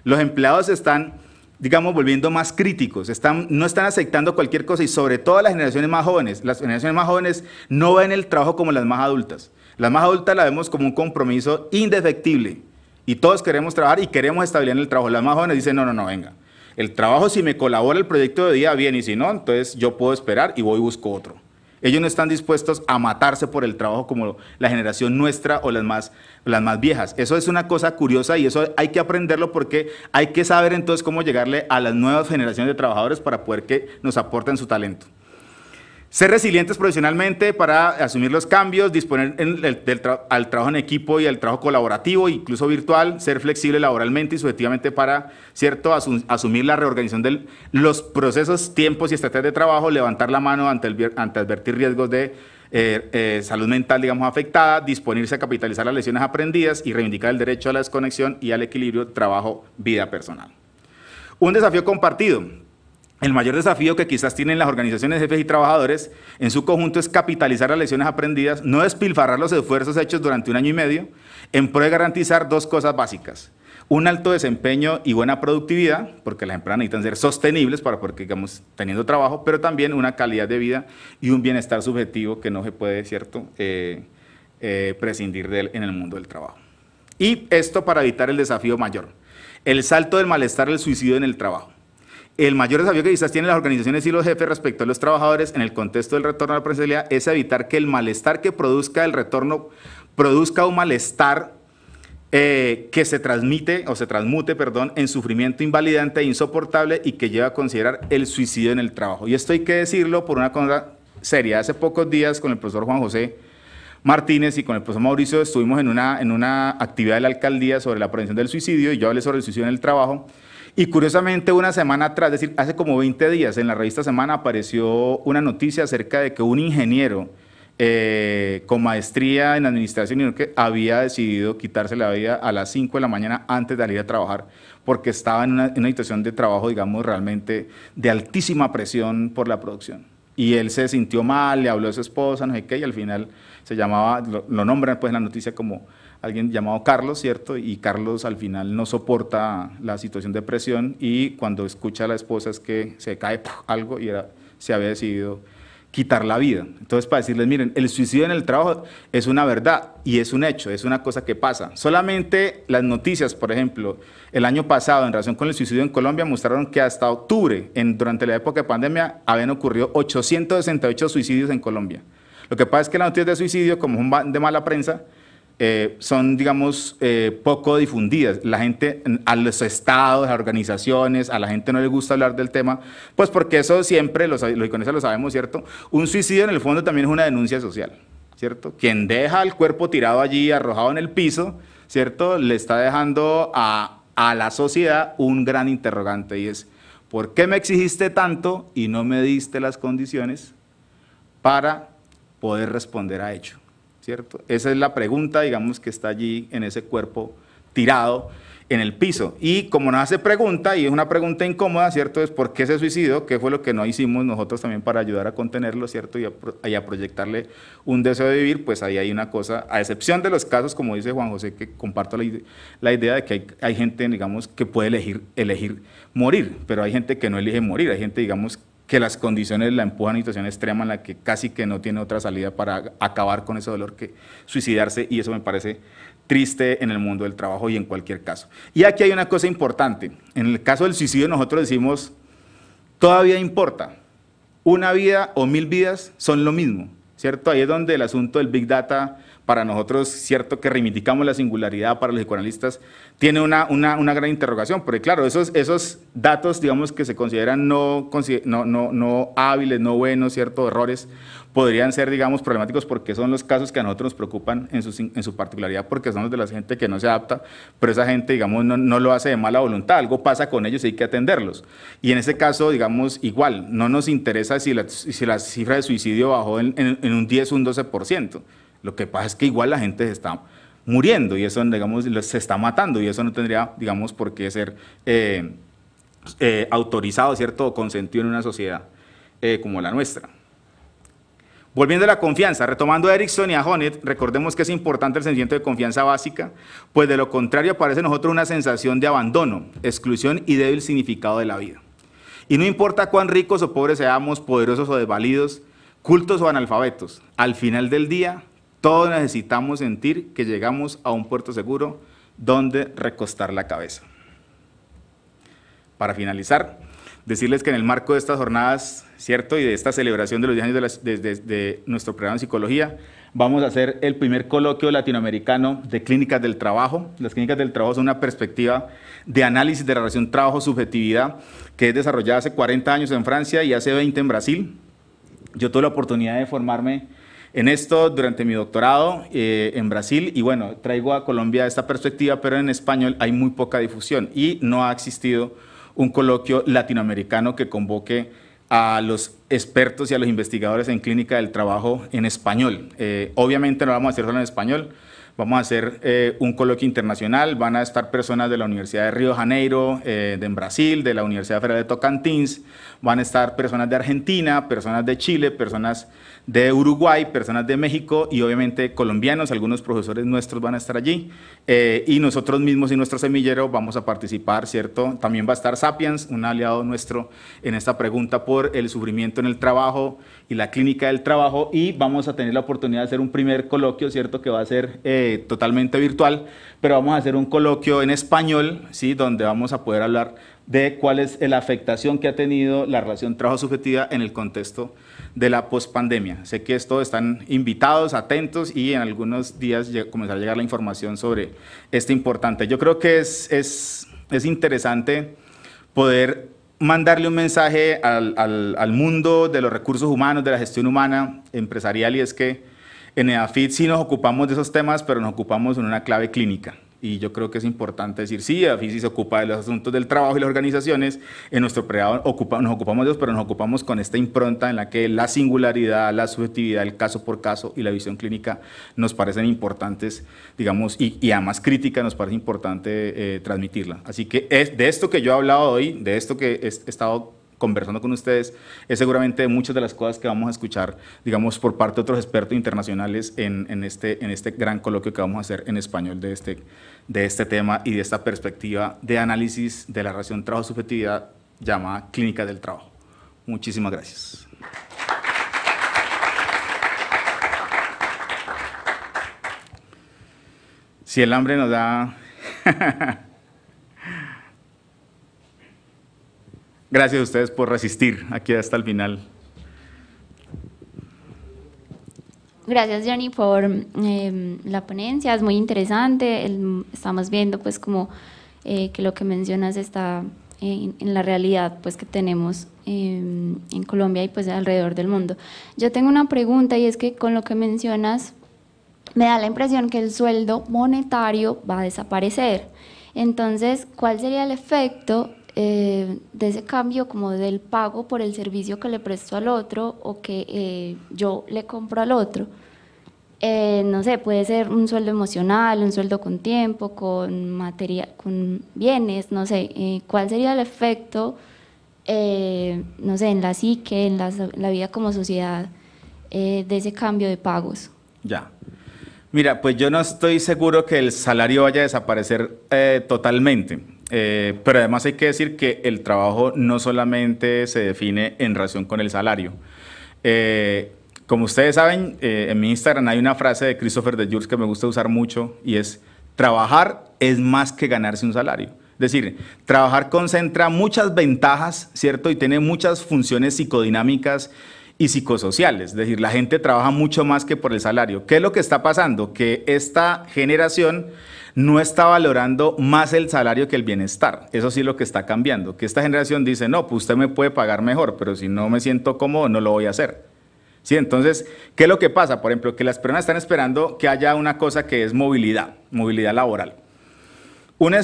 Los empleados están, digamos, volviendo más críticos. Están, no están aceptando cualquier cosa y sobre todo las generaciones más jóvenes. Las generaciones más jóvenes no ven el trabajo como las más adultas. Las más adultas la vemos como un compromiso indefectible. Y todos queremos trabajar y queremos establecer el trabajo. Las más jóvenes dicen, no, no, no, venga. El trabajo, si me colabora el proyecto de día, bien, y si no, entonces yo puedo esperar y voy y busco otro. Ellos no están dispuestos a matarse por el trabajo como la generación nuestra o las más, las más viejas. Eso es una cosa curiosa y eso hay que aprenderlo porque hay que saber entonces cómo llegarle a las nuevas generaciones de trabajadores para poder que nos aporten su talento. Ser resilientes profesionalmente para asumir los cambios, disponer al trabajo en equipo y al trabajo colaborativo, incluso virtual, ser flexible laboralmente y subjetivamente para, cierto, asumir la reorganización de los procesos, tiempos y estrategias de trabajo, levantar la mano ante, el, ante advertir riesgos de eh, eh, salud mental, digamos, afectada, disponerse a capitalizar las lesiones aprendidas y reivindicar el derecho a la desconexión y al equilibrio trabajo-vida personal. Un desafío compartido, el mayor desafío que quizás tienen las organizaciones, jefes y trabajadores en su conjunto es capitalizar las lecciones aprendidas, no despilfarrar los esfuerzos hechos durante un año y medio, en pro de garantizar dos cosas básicas. Un alto desempeño y buena productividad, porque las empresas necesitan ser sostenibles para porque sigamos teniendo trabajo, pero también una calidad de vida y un bienestar subjetivo que no se puede, ¿cierto?, eh, eh, prescindir de él en el mundo del trabajo. Y esto para evitar el desafío mayor, el salto del malestar al suicidio en el trabajo. El mayor desafío que quizás tienen las organizaciones y los jefes respecto a los trabajadores en el contexto del retorno a la presencialidad es evitar que el malestar que produzca el retorno produzca un malestar eh, que se transmite o se transmute, perdón, en sufrimiento invalidante e insoportable y que lleva a considerar el suicidio en el trabajo. Y esto hay que decirlo por una cosa seria. Hace pocos días con el profesor Juan José Martínez y con el profesor Mauricio estuvimos en una, en una actividad de la alcaldía sobre la prevención del suicidio y yo hablé sobre el suicidio en el trabajo. Y curiosamente, una semana atrás, es decir, hace como 20 días, en la revista Semana apareció una noticia acerca de que un ingeniero eh, con maestría en administración que había decidido quitarse la vida a las 5 de la mañana antes de salir a trabajar porque estaba en una, situación de trabajo, digamos, realmente de altísima presión por la producción. Y él se sintió mal, le habló a su esposa, no sé qué, y al final se llamaba, lo, lo nombran pues en la noticia como alguien llamado Carlos, ¿cierto? Y Carlos al final no soporta la situación de presión y cuando escucha a la esposa es que se cae algo y se había decidido quitar la vida. Entonces, para decirles, miren, el suicidio en el trabajo es una verdad y es un hecho, es una cosa que pasa. Solamente las noticias, por ejemplo, el año pasado en relación con el suicidio en Colombia mostraron que hasta octubre, en, durante la época de pandemia, habían ocurrido 868 suicidios en Colombia. Lo que pasa es que la noticia de suicidio, como son de mala prensa, eh, son, digamos, eh, poco difundidas. La gente, a los estados, a organizaciones, a la gente no le gusta hablar del tema, pues porque eso siempre, los, los iconistas lo sabemos, ¿cierto? Un suicidio en el fondo también es una denuncia social, ¿cierto? Quien deja el cuerpo tirado allí, arrojado en el piso, ¿cierto? Le está dejando a, a la sociedad un gran interrogante y es, ¿por qué me exigiste tanto y no me diste las condiciones para poder responder a ello? ¿cierto? Esa es la pregunta, digamos, que está allí en ese cuerpo tirado en el piso. Y como nada hace pregunta, y es una pregunta incómoda, ¿cierto? Es por qué se suicidó, qué fue lo que no hicimos nosotros también para ayudar a contenerlo, ¿cierto? Y a, proyectarle un deseo de vivir, pues ahí hay una cosa, a excepción de los casos, como dice Juan José, que comparto la, idea de que hay, gente, digamos, que puede elegir, elegir morir, pero hay gente que no elige morir, hay gente, digamos, que las condiciones la empujan a una situación extrema en la que casi que no tiene otra salida para acabar con ese dolor que suicidarse y eso me parece triste en el mundo del trabajo y en cualquier caso. Y aquí hay una cosa importante. En el caso del suicidio nosotros decimos, todavía importa. Una vida o mil vidas son lo mismo, ¿cierto? Ahí es donde el asunto del Big Data para nosotros, cierto, que reivindicamos la singularidad para los psicoanalistas, tiene una, una, una gran interrogación, porque claro, esos, esos datos, digamos, que se consideran no, no, no, hábiles, no buenos, cierto, errores, podrían ser, digamos, problemáticos porque son los casos que a nosotros nos preocupan en su, en su particularidad, porque son los de la gente que no se adapta, pero esa gente, digamos, no, lo hace de mala voluntad, algo pasa con ellos y hay que atenderlos. Y en ese caso, digamos, igual, no nos interesa si la, si la cifra de suicidio bajó en, en, en un 10 o un 12%. Lo que pasa es que igual la gente se está muriendo y eso, digamos, se está matando y eso no tendría, digamos, por qué ser eh, eh, autorizado, ¿cierto?, o consentido en una sociedad eh, como la nuestra. Volviendo a la confianza, retomando a Erickson y a honnet, recordemos que es importante el sentimiento de confianza básica, pues de lo contrario aparece en nosotros una sensación de abandono, exclusión y débil significado de la vida. Y no importa cuán ricos o pobres seamos, poderosos o desvalidos, cultos o analfabetos, al final del día todos necesitamos sentir que llegamos a un puerto seguro donde recostar la cabeza. Para finalizar, decirles que en el marco de estas jornadas, ¿cierto? Y de esta celebración de los 10 años de, nuestro programa de psicología, vamos a hacer el primer coloquio latinoamericano de clínicas del trabajo. Las clínicas del trabajo son una perspectiva de análisis de la relación trabajo-subjetividad que es desarrollada hace 40 años en Francia y hace 20 en Brasil. Yo tuve la oportunidad de formarme en esto durante mi doctorado eh, en Brasil y bueno, traigo a Colombia esta perspectiva, pero en español hay muy poca difusión y no ha existido un coloquio latinoamericano que convoque a los expertos y a los investigadores en clínica del trabajo en español. Eh, obviamente no lo vamos a hacer solo en español, vamos a hacer eh, un coloquio internacional, van a estar personas de la Universidad de Río Janeiro, de Brasil, de la Universidad Federal de Tocantins, van a estar personas de Argentina, personas de Chile, personas de Uruguay, personas de México y obviamente colombianos, algunos profesores nuestros van a estar allí eh, y nosotros mismos y nuestro semillero vamos a participar, ¿cierto? También va a estar Sapiens, un aliado nuestro en esta pregunta por el sufrimiento en el trabajo y la clínica del trabajo y vamos a tener la oportunidad de hacer un primer coloquio, ¿cierto? Que va a ser eh, totalmente virtual, pero vamos a hacer un coloquio en español, ¿sí? Donde vamos a poder hablar de cuál es la afectación que ha tenido la relación trabajo-subjetiva en el contexto de la pospandemia. Sé que todos están invitados, atentos y en algunos días comenzará a llegar la información sobre este importante. Yo creo que es, es, interesante poder mandarle un mensaje al, mundo de los recursos humanos, de la gestión humana, empresarial, y es que en EAFIT sí nos ocupamos de esos temas, pero nos ocupamos en una clave clínica y yo creo que es importante decir, sí, AFISI se ocupa de los asuntos del trabajo y las organizaciones, en nuestro pregrado nos ocupamos de ellos, pero nos ocupamos con esta impronta en la que la singularidad, la subjetividad, el caso por caso y la visión clínica nos parecen importantes, digamos, y, y además crítica nos parece importante eh, transmitirla. Así que es, de esto que yo he hablado hoy, de esto que he estado conversando con ustedes, es seguramente muchas de las cosas que vamos a escuchar, digamos, por parte de otros expertos internacionales en, en este, en este gran coloquio que vamos a hacer en español de este de este tema y de esta perspectiva de análisis de la relación trabajo-subjetividad llamada Clínica del Trabajo. Muchísimas gracias. Si el hambre nos da... gracias a ustedes por resistir aquí hasta el final. Gracias Johnny por em, la ponencia, es muy interesante. estamos viendo pues como eh, que lo que mencionas está en, la realidad pues que tenemos em, en Colombia y pues alrededor del mundo. Yo tengo una pregunta y es que con lo que mencionas me da la impresión que el sueldo monetario va a desaparecer. Entonces, ¿cuál sería el efecto eh, de ese cambio como del pago por el servicio que le presto al otro o que eh, yo le compro al otro. Eh, no sé, puede ser un sueldo emocional, un sueldo con tiempo, con materia con bienes, no sé, cuál sería el efecto, no sé, en la psique, en la, vida como sociedad, de ese cambio de pagos. Ya. Mira, pues yo no estoy seguro que el salario vaya a desaparecer totalmente. Eh, pero además hay que decir que el trabajo no solamente se define en relación con el salario. Eh, como ustedes saben, eh, en mi Instagram hay una frase de Christopher de Jules que me gusta usar mucho y es, trabajar es más que ganarse un salario. Es decir, trabajar concentra muchas ventajas, ¿cierto? Y tiene muchas funciones psicodinámicas y psicosociales, es decir, la gente trabaja mucho más que por el salario. ¿Qué es lo que está pasando? Que esta generación no está valorando más el salario que el bienestar. Eso sí es lo que está cambiando, que esta generación dice, no, pues usted me puede pagar mejor, pero si no me siento cómodo, no lo voy a hacer. ¿Sí? Entonces, ¿qué es lo que pasa? Por ejemplo, que las personas están esperando que haya una cosa que es movilidad, movilidad laboral. Una,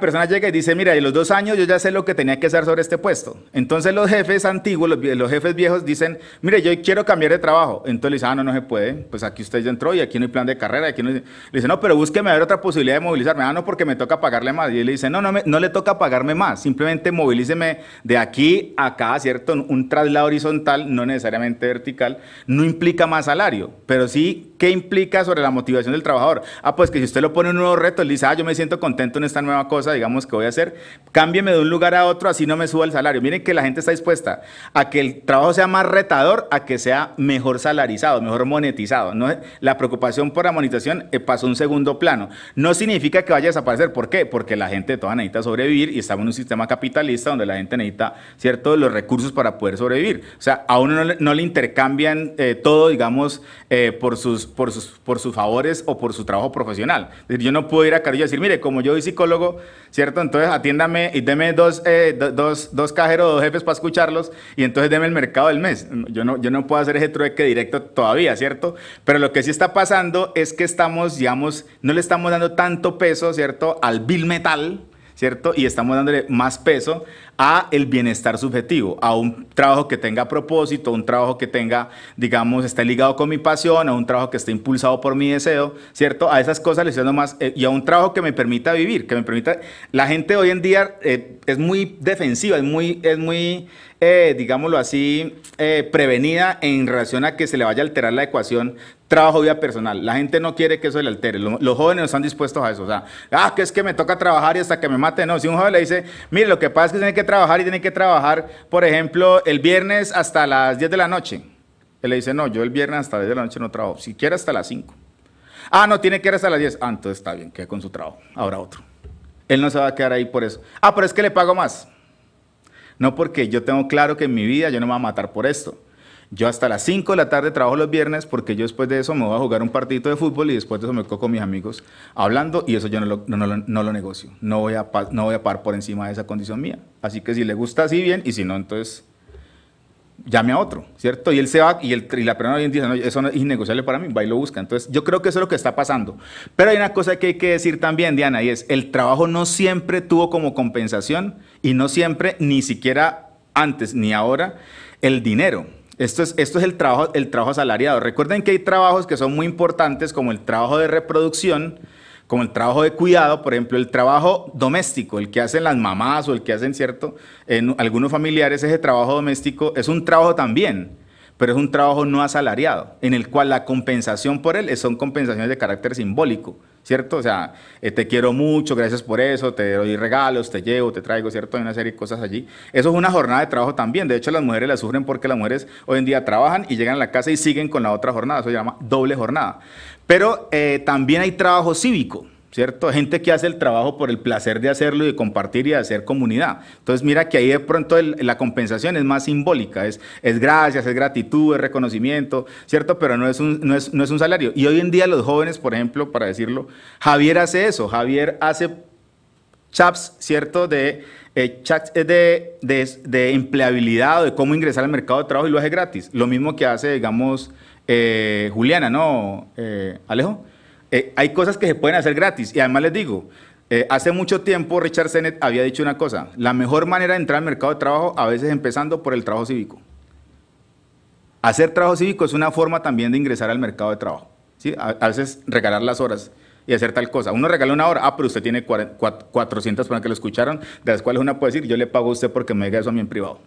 persona llega y dice, mira, en los dos años yo ya sé lo que tenía que hacer sobre este puesto. Entonces los jefes antiguos, los, jefes viejos dicen, mire, yo quiero cambiar de trabajo. Entonces le dicen, ah, no, no se puede. Pues aquí usted ya entró y aquí no hay plan de carrera. Aquí no... Le dice no, pero búsqueme a otra posibilidad de movilizarme. Ah, no, porque me toca pagarle más. Y él le dice, no, no, no le toca pagarme más. Simplemente movilíceme de aquí a acá, ¿cierto? Un traslado horizontal, no necesariamente vertical, no implica más salario, pero sí ¿Qué implica sobre la motivación del trabajador? Ah, pues que si usted lo pone un nuevo reto, él dice, ah, yo me siento contento en esta nueva cosa, digamos, que voy a hacer, cámbieme de un lugar a otro, así no me suba el salario. Miren que la gente está dispuesta a que el trabajo sea más retador, a que sea mejor salarizado, mejor monetizado. ¿no? La preocupación por la monetización eh, pasó a un segundo plano. No significa que vaya a desaparecer. ¿Por qué? Porque la gente toda necesita sobrevivir y estamos en un sistema capitalista donde la gente necesita, ¿cierto?, los recursos para poder sobrevivir. O sea, a uno no le, intercambian eh, todo, digamos, eh, por sus por sus, por sus favores o por su trabajo profesional. yo no puedo ir a Carillo y decir, mire, como yo soy psicólogo, ¿cierto? Entonces atiéndame y deme dos, eh, dos, dos, cajeros, dos jefes para escucharlos y entonces deme el mercado del mes. Yo no, yo no puedo hacer ese trueque directo todavía, ¿cierto? Pero lo que sí está pasando es que estamos, digamos, no le estamos dando tanto peso, ¿cierto? Al bill metal, ¿cierto? Y estamos dándole más peso a el bienestar subjetivo, a un trabajo que tenga propósito, un trabajo que tenga, digamos, está ligado con mi pasión, a un trabajo que esté impulsado por mi deseo, ¿cierto? A esas cosas le estoy dando más, eh, y a un trabajo que me permita vivir, que me permita... La gente hoy en día eh, es muy defensiva, es muy, es muy eh, digámoslo así, prevenida en relación a que se le vaya a alterar la ecuación trabajo-vida personal. La gente no quiere que eso le altere. los jóvenes no están dispuestos a eso. O sea, ah, que es que me toca trabajar y hasta que me mate. No, si un joven le dice, mire, lo que pasa es que tiene que trabajar y tiene que trabajar, por ejemplo, el viernes hasta las 10 de la noche. Él le dice, no, yo el viernes hasta las 10 de la noche no trabajo, siquiera hasta las 5. Ah, no, tiene que ir hasta las 10. Ah, entonces está bien, queda con su trabajo. Ahora otro. Él no se va a quedar ahí por eso. Ah, pero es que le pago más. No porque yo tengo claro que en mi vida yo no me voy a matar por esto. Yo hasta las 5 de la tarde trabajo los viernes porque yo después de eso me voy a jugar un partidito de fútbol y después de eso me quedo con mis amigos hablando y eso yo no lo, negocio. No voy, a, no voy a parar por encima de esa condición mía. Así que si le gusta así bien y si no, entonces llame a otro, ¿cierto? Y él se va y, el, y la persona bien dice, no, eso es innegociable para mí, va y lo busca. Entonces yo creo que eso es lo que está pasando. Pero hay una cosa que hay que decir también, Diana, y es, el trabajo no siempre tuvo como compensación y no siempre, ni siquiera antes ni ahora, el dinero. Esto es, esto el, trabajo, el trabajo asalariado. Recuerden que hay trabajos que son muy importantes, como el trabajo de reproducción, como el trabajo de cuidado, por ejemplo, el trabajo doméstico, el que hacen las mamás o el que hacen, ¿cierto? En algunos familiares ese trabajo doméstico es un trabajo también, pero es un trabajo no asalariado, en el cual la compensación por él son compensaciones de carácter simbólico. ¿cierto? O sea, eh, te quiero mucho, gracias por eso, te doy regalos, te llevo, te traigo, ¿cierto? Hay una serie de cosas allí. Eso es una jornada de trabajo también. De hecho, las mujeres la sufren porque las mujeres hoy en día trabajan y llegan a la casa y siguen con la otra jornada. Eso se llama doble jornada. Pero eh, también hay trabajo cívico. Gente que hace el trabajo por el placer de hacerlo y de compartir y de hacer comunidad. Entonces, mira que ahí de pronto la compensación es más simbólica, es, es gracias, es gratitud, es reconocimiento, ¿cierto? Pero no es, un, no es, un salario. Y hoy en día los jóvenes, por ejemplo, para decirlo, Javier hace eso, Javier hace chats, ¿cierto? De eh, chats eh, de, empleabilidad o de cómo ingresar al mercado de trabajo y lo hace gratis. Lo mismo que hace, digamos, eh, Juliana, ¿no, Alejo? Eh, hay cosas que se pueden hacer gratis. Y además les digo, eh, hace mucho tiempo Richard Sennett había dicho una cosa, la mejor manera de entrar al mercado de trabajo a veces empezando por el trabajo cívico. Hacer trabajo cívico es una forma también de ingresar al mercado de trabajo. ¿sí? A, veces regalar las horas y hacer tal cosa. Uno regala una hora, ah, pero usted tiene 400 para que lo escucharon, de las cuales una puede decir, yo le pago a usted porque me diga eso a mí en privado.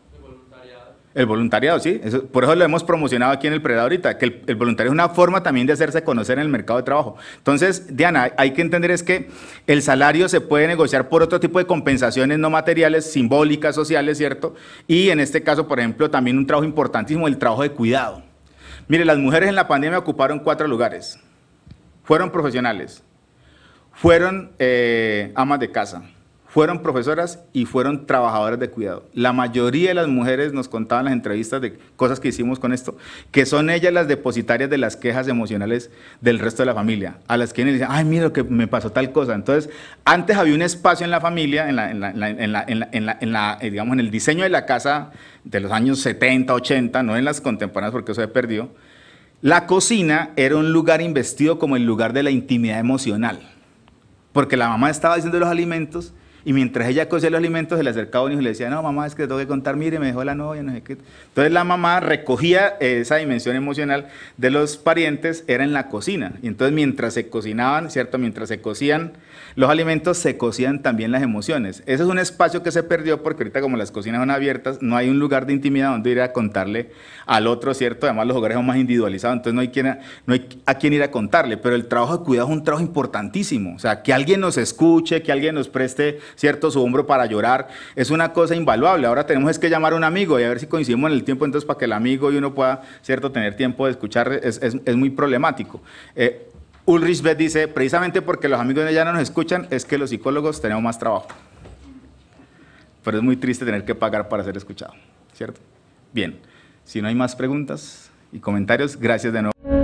El voluntariado, sí. por eso lo hemos promocionado aquí en el Predador ahorita, que el, voluntario voluntariado es una forma también de hacerse conocer en el mercado de trabajo. Entonces, Diana, hay que entender es que el salario se puede negociar por otro tipo de compensaciones no materiales, simbólicas, sociales, ¿cierto? Y en este caso, por ejemplo, también un trabajo importantísimo, el trabajo de cuidado. Mire, las mujeres en la pandemia ocuparon cuatro lugares. Fueron profesionales, fueron eh, amas de casa, fueron profesoras y fueron trabajadoras de cuidado. La mayoría de las mujeres nos contaban en las entrevistas de cosas que hicimos con esto, que son ellas las depositarias de las quejas emocionales del resto de la familia, a las que dicen, ay, mira lo que me pasó tal cosa. Entonces, antes había un espacio en la familia, en digamos, en el diseño de la casa de los años 70, 80, no en las contemporáneas porque eso se perdió, la cocina era un lugar investido como el lugar de la intimidad emocional, porque la mamá estaba haciendo los alimentos, y mientras ella cocía los alimentos, se le acercaba un hijo y le decía, no, mamá, es que tengo que contar, mire, me dejó la novia, no sé qué. Entonces la mamá recogía eh, esa dimensión emocional de los parientes, era en la cocina. Y entonces mientras se cocinaban, ¿cierto? Mientras se cocían los alimentos, se cocían también las emociones. Ese es un espacio que se perdió porque ahorita como las cocinas son abiertas, no hay un lugar de intimidad donde ir a contarle al otro, ¿cierto? Además los hogares son más individualizados, entonces no hay, a, no hay a ir a contarle. Pero el trabajo de cuidado es un trabajo importantísimo. O sea, que alguien nos escuche, que alguien nos preste ¿cierto? Su hombro para llorar. Es una cosa invaluable. Ahora tenemos es que llamar a un amigo y a ver si coincidimos en el tiempo, entonces para que el amigo y uno pueda, ¿cierto?, tener tiempo de escuchar, es, muy problemático. Eh, Ulrich Beth dice, precisamente porque los amigos de ella no nos escuchan, es que los psicólogos tenemos más trabajo. Pero es muy triste tener que pagar para ser escuchado, ¿cierto? Bien, si no hay más preguntas y comentarios, gracias de nuevo.